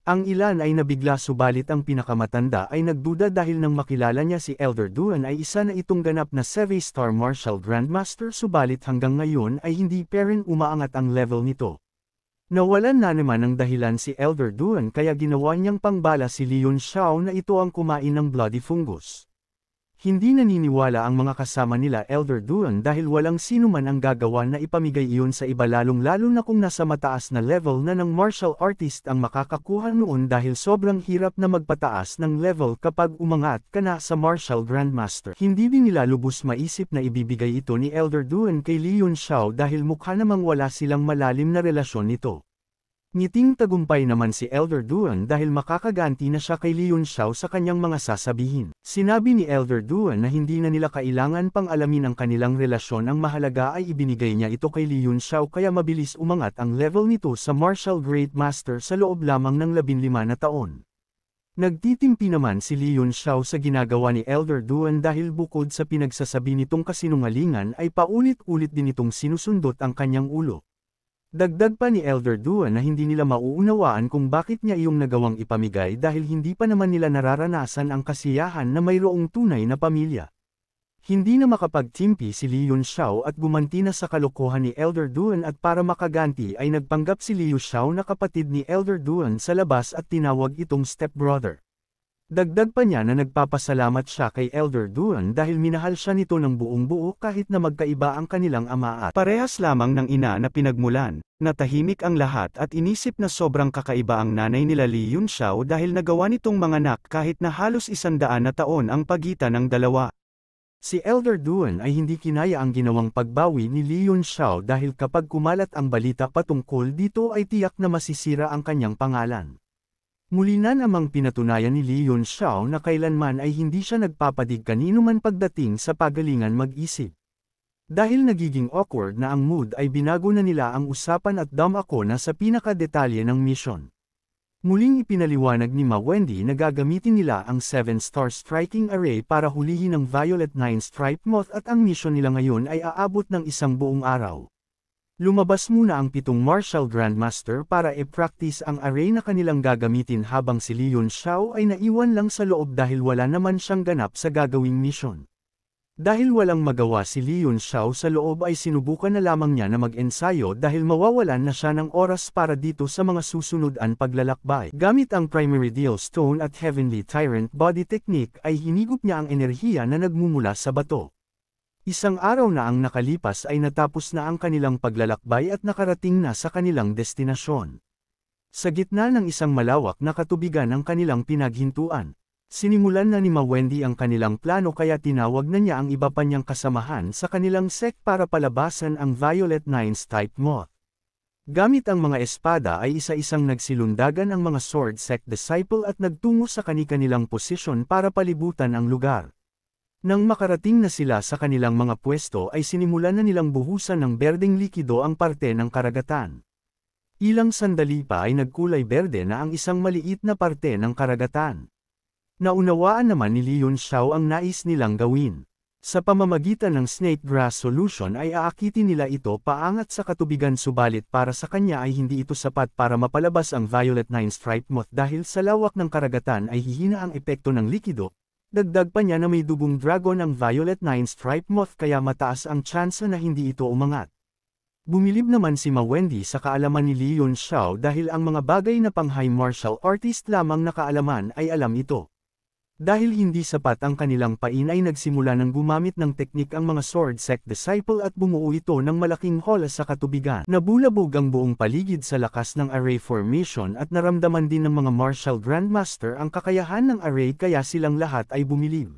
Ang ilan ay nabigla subalit ang pinakamatanda ay nagduda dahil nang makilala niya si Elder Duan ay isa na itong ganap na 7-star martial grandmaster subalit hanggang ngayon ay hindi pa rin umaangat ang level nito. Nawalan na naman ng dahilan si Elder Duan kaya ginawa niyang pangbala si Leon Xiao na ito ang kumain ng bloody fungus. Hindi naniniwala ang mga kasama nila Elder Duan dahil walang sino man ang gagawa na ipamigay iyon sa iba lalong lalo na kung nasa mataas na level na ng martial artist ang makakakuha noon dahil sobrang hirap na magpataas ng level kapag umangat ka na sa martial grandmaster. Hindi din nila lubos maisip na ibibigay ito ni Elder Duan kay Leon Xiao dahil mukha namang wala silang malalim na relasyon nito. Ngiting tagumpay naman si Elder Duan dahil makakaganti na siya kay Leon Xiao sa kanyang mga sasabihin. Sinabi ni Elder Duan na hindi na nila kailangan pang alamin ang kanilang relasyon ang mahalaga ay ibinigay niya ito kay Leon Xiao kaya mabilis umangat ang level nito sa Martial Great Master sa loob lamang ng 15 na taon. Nagtitimpi naman si Leon Xiao sa ginagawa ni Elder Duan dahil bukod sa pinagsasabi nitong kasinungalingan ay paulit-ulit din itong sinusundot ang kanyang ulo. Dagdag pa ni Elder Dua na hindi nila mauunawaan kung bakit niya iyong nagawang ipamigay dahil hindi pa naman nila nararanasan ang kasiyahan na mayroong tunay na pamilya. Hindi na makapagtimpi si Liu Xiao at gumanti na sa kalokohan ni Elder Duan at para makaganti ay nagpanggap si Liu Xiao na kapatid ni Elder Duan sa labas at tinawag itong stepbrother. Dagdag pa niya na nagpapasalamat siya kay Elder Duan dahil minahal siya nito ng buong buo kahit na magkaiba ang kanilang ama at parehas lamang ng ina na pinagmulan, natahimik ang lahat at inisip na sobrang kakaiba ang nanay nila Li Yun Xiao dahil nagawa nitong manganak kahit na halos isandaan na taon ang pagitan ng dalawa. Si Elder Duan ay hindi kinaya ang ginawang pagbawi ni Li Yun Xiao dahil kapag kumalat ang balita patungkol dito ay tiyak na masisira ang kanyang pangalan. Muli na namang pinatunayan ni Li Yun Xiao na kailanman ay hindi siya nagpapadig kanino man pagdating sa pagalingan mag-isip. Dahil nagiging awkward na ang mood ay binago na nila ang usapan at dam ako na sa pinakadetalye ng misyon. Muling ipinaliwanag ni Ma Wendy na gagamitin nila ang 7-star striking array para hulihin ang Violet 9 Stripe Moth at ang misyon nila ngayon ay aabot ng isang buong araw. Lumabas muna ang pitong martial grandmaster para i-practice ang array na kanilang gagamitin habang si Leon Xiao ay naiwan lang sa loob dahil wala naman siyang ganap sa gagawing misyon. Dahil walang magawa si Leon Xiao sa loob ay sinubukan na lamang niya na mag-ensayo dahil mawawalan na siya ng oras para dito sa mga susunod an paglalakbay. Gamit ang Primary Deal Stone at Heavenly Tyrant Body Technique ay hinigop niya ang enerhiya na nagmumula sa bato. Isang araw na ang nakalipas ay natapos na ang kanilang paglalakbay at nakarating na sa kanilang destinasyon. Sa gitna ng isang malawak na katubigan ang kanilang pinaghintuan, sinimulan na ni Mawendi ang kanilang plano kaya tinawag na niya ang iba pa niyang kasamahan sa kanilang sek para palabasan ang Violet Nines type moth. Gamit ang mga espada ay isa-isang nagsilundagan ang mga sword sect disciple at nagtungo sa kanilang posisyon para palibutan ang lugar. Nang makarating na sila sa kanilang mga pwesto ay sinimulan na nilang buhusan ng berdeng likido ang parte ng karagatan. Ilang sandali pa ay nagkulay berde na ang isang maliit na parte ng karagatan. Naunawaan naman ni Leon Xiao ang nais nilang gawin. Sa pamamagitan ng snake grass solution ay aakitin nila ito paangat sa katubigan subalit para sa kanya ay hindi ito sapat para mapalabas ang violet nine stripe moth dahil sa lawak ng karagatan ay hihina ang epekto ng likido, Dagdag pa niya na may dugong dragon ang Violet Nine-Stripe Moth kaya mataas ang tsansa na hindi ito umangat. Bumilib naman si Ma Wendy sa kaalaman ni Leon Xiao dahil ang mga bagay na pang high martial artist lamang na kaalaman ay alam ito. Dahil hindi sapat ang kanilang pain ay nagsimula ng gumamit ng teknik ang mga sword sect disciple at bumuo ito ng malaking hola sa katubigan. Nabulabog ang buong paligid sa lakas ng array formation at naramdaman din ng mga martial grandmaster ang kakayahan ng array kaya silang lahat ay bumilib.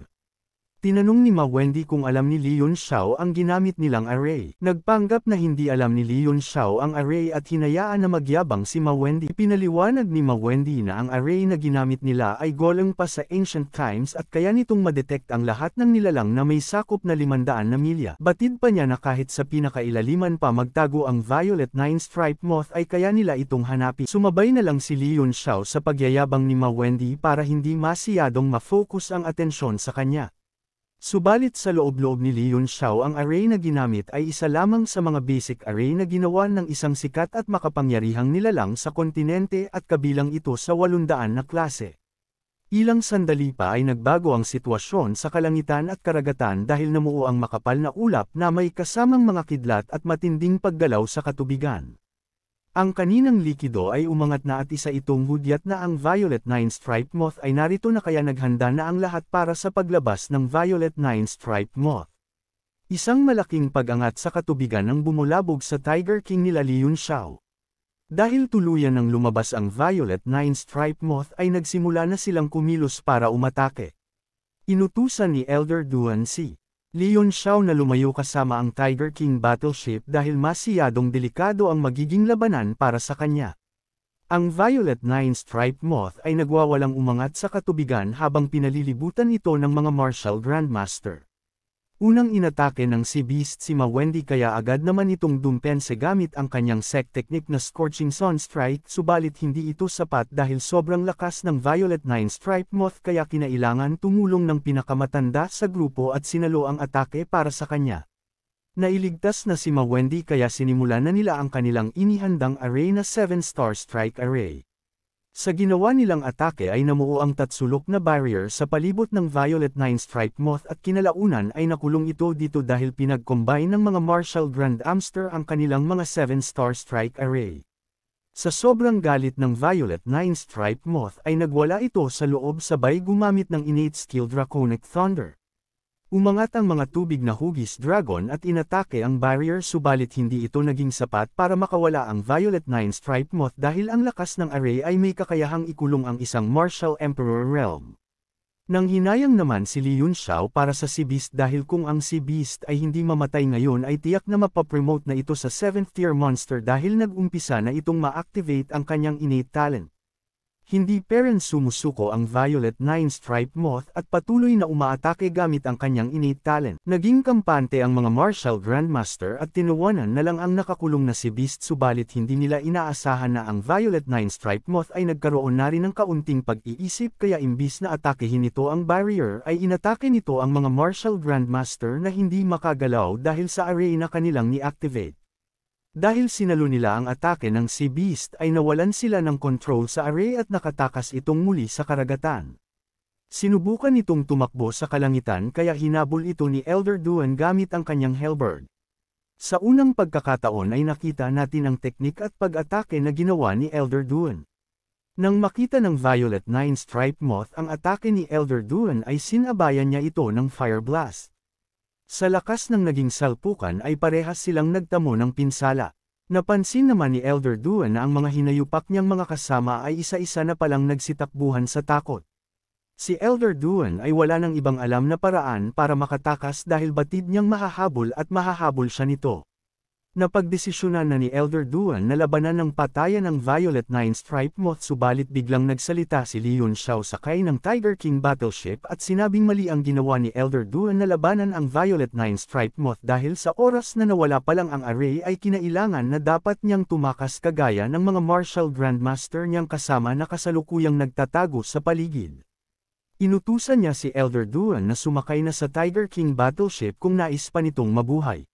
Tinanong ni Ma Wendy kung alam ni Leon Xiao ang ginamit nilang array. Nagpanggap na hindi alam ni Leon Xiao ang array at hinayaan na magyabang si Ma Wendy. Pinaliwanag ni Ma Wendy na ang array na ginamit nila ay golang pa sa ancient times at kaya nitong madetect ang lahat ng nilalang na may sakop na limandaan na milya. Batid pa niya na kahit sa pinakailaliman pa magtago ang violet nine-stripe moth ay kaya nila itong hanapin. Sumabay na lang si Leon Xiao sa pagyayabang ni Ma Wendy para hindi masyadong ma-focus ang atensyon sa kanya. Subalit sa loob-loob ni Leon Xiao ang array na ginamit ay isa lamang sa mga basic array na ginawa ng isang sikat at makapangyarihang nilalang sa kontinente at kabilang ito sa walundaan na klase. Ilang sandali pa ay nagbago ang sitwasyon sa kalangitan at karagatan dahil namuo ang makapal na ulap na may kasamang mga kidlat at matinding paggalaw sa katubigan. Ang kaninang likido ay umangat na at isa itong hudyat na ang Violet nine Stripe Moth ay narito na kaya naghanda na ang lahat para sa paglabas ng Violet nine Stripe Moth. Isang malaking pagangat sa katubigan ang bumulabog sa Tiger King nila Liun Xiao. Dahil tuluyan nang lumabas ang Violet nine Stripe Moth ay nagsimula na silang kumilos para umatake. Inutusan ni Elder Duan Si. Leon Shaw na lumayo kasama ang Tiger King battleship dahil masyadong delikado ang magiging labanan para sa kanya. Ang Violet Nine-Striped Moth ay nagwawalang umangat sa katubigan habang pinalilibutan ito ng mga Martial Grandmaster. Unang inatake ng si Beast si Ma Wendy kaya agad naman itong dumpense gamit ang kanyang sec technique na Scorching Sun Strike subalit hindi ito sapat dahil sobrang lakas ng Violet Nine Stripe Moth kaya kinailangan tumulong ng pinakamatanda sa grupo at sinalo ang atake para sa kanya. Nailigtas na si Ma Wendy kaya sinimulan na nila ang kanilang inihandang array na 7-star strike array. Sa ginawa nilang atake ay namuo ang tatsulok na barrier sa palibot ng Violet Nine-Striped Moth at kinalaunan ay nakulong ito dito dahil pinagcombine ng mga Marshall Grand Amster ang kanilang mga 7-star strike array. Sa sobrang galit ng Violet Nine-Striped Moth ay nagwala ito sa loob sabay gumamit ng innate skill Draconic Thunder. Umangat ang mga tubig na hugis dragon at inatake ang barrier subalit hindi ito naging sapat para makawala ang Violet Nine Stripe Moth dahil ang lakas ng array ay may kakayahang ikulong ang isang martial emperor realm. Nang hinayang naman si Li Xiao para sa si Beast dahil kung ang si Beast ay hindi mamatay ngayon ay tiyak na mapapromote na ito sa 7th tier monster dahil nagumpisa na itong ma-activate ang kanyang innate talent. Hindi parents sumusuko ang Violet Nine-Stripe Moth at patuloy na umaatake gamit ang kanyang innate talent. Naging kampante ang mga Marshall Grandmaster at tinuwanan na lang ang nakakulong na si Beast subalit hindi nila inaasahan na ang Violet Nine-Stripe Moth ay nagkaroon na rin ng kaunting pag-iisip kaya imbis na atakehin nito ang barrier ay inatake nito ang mga Marshall Grandmaster na hindi makagalaw dahil sa array na kanilang ni-activate. Dahil sinalo nila ang atake ng Sea Beast ay nawalan sila ng control sa array at nakatakas itong muli sa karagatan. Sinubukan itong tumakbo sa kalangitan kaya hinabol ito ni Elder Duan gamit ang kanyang Hellbird. Sa unang pagkakataon ay nakita natin ang teknik at pag-atake na ginawa ni Elder Duan. Nang makita ng Violet Nine Stripe Moth ang atake ni Elder Duan ay sinabayan niya ito ng Fire Blast. Sa lakas ng naging salpukan ay parehas silang nagtamo ng pinsala. Napansin naman ni Elder Duan na ang mga hinayupak niyang mga kasama ay isa-isa na palang nagsitakbuhan sa takot. Si Elder Duan ay wala ng ibang alam na paraan para makatakas dahil batid niyang mahahabol at mahahabol siya nito. Napagdesisyonan na ni Elder Duan na labanan ng patayan ng Violet Nine Stripe Moth subalit biglang nagsalita si Leon Xiao sakay ng Tiger King Battleship at sinabing mali ang ginawa ni Elder Duan na labanan ang Violet Nine Stripe Moth dahil sa oras na nawala pa lang ang array ay kinailangan na dapat niyang tumakas kagaya ng mga Martial Grandmaster niyang kasama na kasalukuyang nagtatago sa paligid. Inutusan niya si Elder Duan na sumakay na sa Tiger King Battleship kung nais pa nitong mabuhay.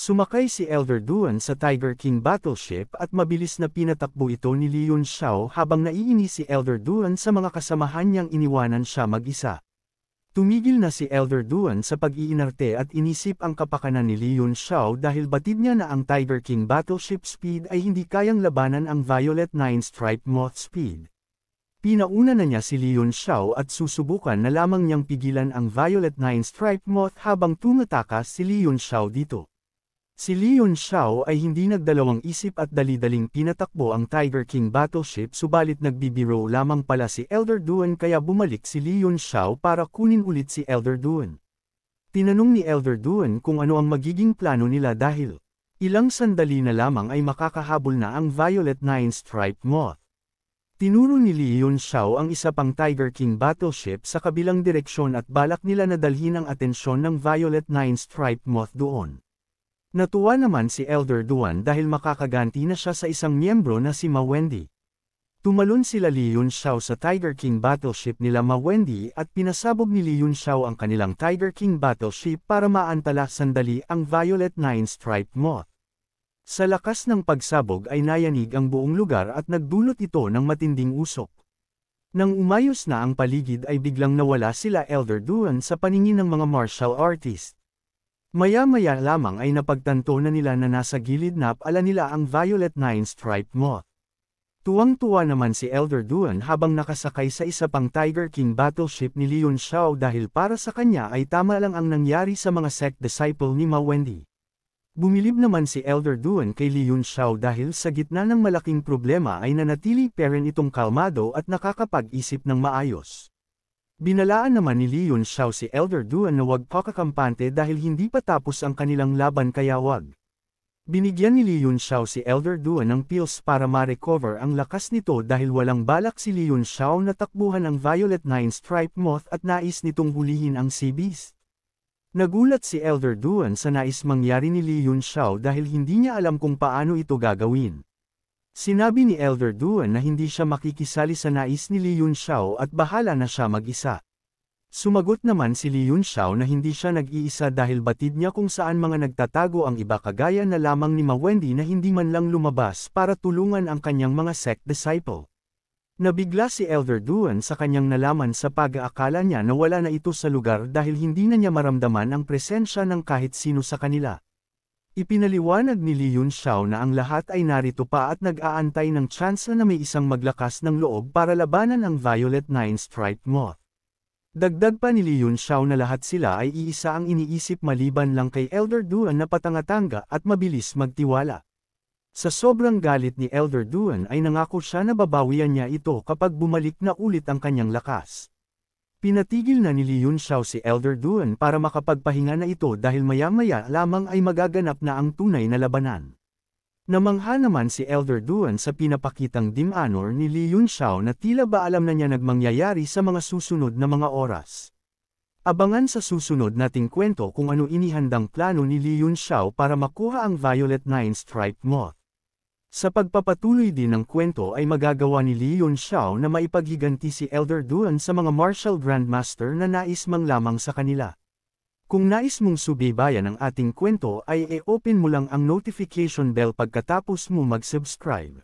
Sumakay si Elder Duan sa Tiger King battleship at mabilis na pinatakbo ito ni Leon Xiao habang naiini si Elder Duan sa mga kasamahan niyang iniwanan siya mag-isa. Tumigil na si Elder Duan sa pag-iinarte at inisip ang kapakanan ni Leon Xiao dahil batid niya na ang Tiger King battleship speed ay hindi kayang labanan ang Violet Nine stripe moth speed. Pinauna na niya si Leon Xiao at susubukan na lamang niyang pigilan ang Violet Nine Stripe Moth habang tumatakas si Leon Xiao dito. Si Leon Xiao ay hindi nagdalawang isip at dalidaling pinatakbo ang Tiger King battleship subalit nagbibiro lamang pala si Elder Duan kaya bumalik si Leon Xiao para kunin ulit si Elder Duan. Tinanong ni Elder Duan kung ano ang magiging plano nila dahil ilang sandali na lamang ay makakahabol na ang Violet Nine Stripe Moth. Tinuro ni Leon Xiao ang isa pang Tiger King battleship sa kabilang direksyon at balak nila na dalhin ang atensyon ng Violet Nine Stripe Moth doon. Natuwa naman si Elder Duan dahil makakaganti na siya sa isang miyembro na si Ma Wendy. Tumalon sila Li Yun Xiao sa Tiger King battleship nila Ma Wendy at pinasabog ni Li Yun Xiao ang kanilang Tiger King battleship para maantala sandali ang Violet nine Stripe Moth. Sa lakas ng pagsabog ay nayanig ang buong lugar at nagdulot ito ng matinding usok. Nang umayos na ang paligid ay biglang nawala sila Elder Duan sa paningin ng mga martial artist. Maya-maya lamang ay napagtanto na nila na nasa gilid na pala nila ang Violet Nine-Striped Moth. Tuwang-tuwa naman si Elder Duan habang nakasakay sa isa pang Tiger King battleship ni Leon Xiao dahil para sa kanya ay tama lang ang nangyari sa mga sect disciple ni Ma Wendy. Bumilib naman si Elder Duan kay Leon Xiao dahil sa gitna ng malaking problema ay nanatili peren itong kalmado at nakakapag-isip ng maayos. Binalaan naman ni Leon Xiao si Elder Duan na wag pakakampante dahil hindi pa tapos ang kanilang laban kaya huwag. Binigyan ni Leon Xiao si Elder Duan ng pills para ma-recover ang lakas nito dahil walang balak si Leon Xiao na takbuhan ang Violet Nine Stripe Moth at nais nitong hulihin ang Sea Beast. Nagulat si Elder Duan sa nais mangyari ni Leon Xiao dahil hindi niya alam kung paano ito gagawin. Sinabi ni Elder Duan na hindi siya makikisali sa nais ni Li Yun Xiao at bahala na siya mag-isa. Sumagot naman si Li Yun Xiao na hindi siya nag-iisa dahil batid niya kung saan mga nagtatago ang iba kagaya na lamang ni Ma Wendy na hindi man lang lumabas para tulungan ang kanyang mga sect disciple. Nabigla si Elder Duan sa kanyang nalaman sa pag-aakala niya na wala na ito sa lugar dahil hindi na niya maramdaman ang presensya ng kahit sino sa kanila. Ipinaliwanag ni Li Yun Xiao na ang lahat ay narito pa at nag-aantay ng chance na may isang maglakas ng loob para labanan ang Violet Nine Striped Moth. Dagdag pa ni Li Yun Xiao na lahat sila ay iisa ang iniisip maliban lang kay Elder Duan na patangatanga at mabilis magtiwala. Sa sobrang galit ni Elder Duan ay nangako siya na babawian niya ito kapag bumalik na ulit ang kanyang lakas. Pinatigil na ni Liun Xiao si Elder Duan para makapagpahinga na ito dahil maya-maya lamang ay magaganap na ang tunay na labanan. Namangha naman si Elder Duan sa pinapakitang dimanor ni Liun Xiao na tila ba alam na niya nagmangyayari sa mga susunod na mga oras. Abangan sa susunod nating kwento kung ano inihandang plano ni Liun Xiao para makuha ang Violet Nine Stripe Moth. Sa pagpapatuloy din ng kwento ay magagawa ni Li Yun Xiao na maipaghiganti si Elder Duan sa mga martial grandmaster na nais mang lamang sa kanila. Kung nais mong subaybayan ang ating kwento ay e-open mo lang ang notification bell pagkatapos mo mag-subscribe.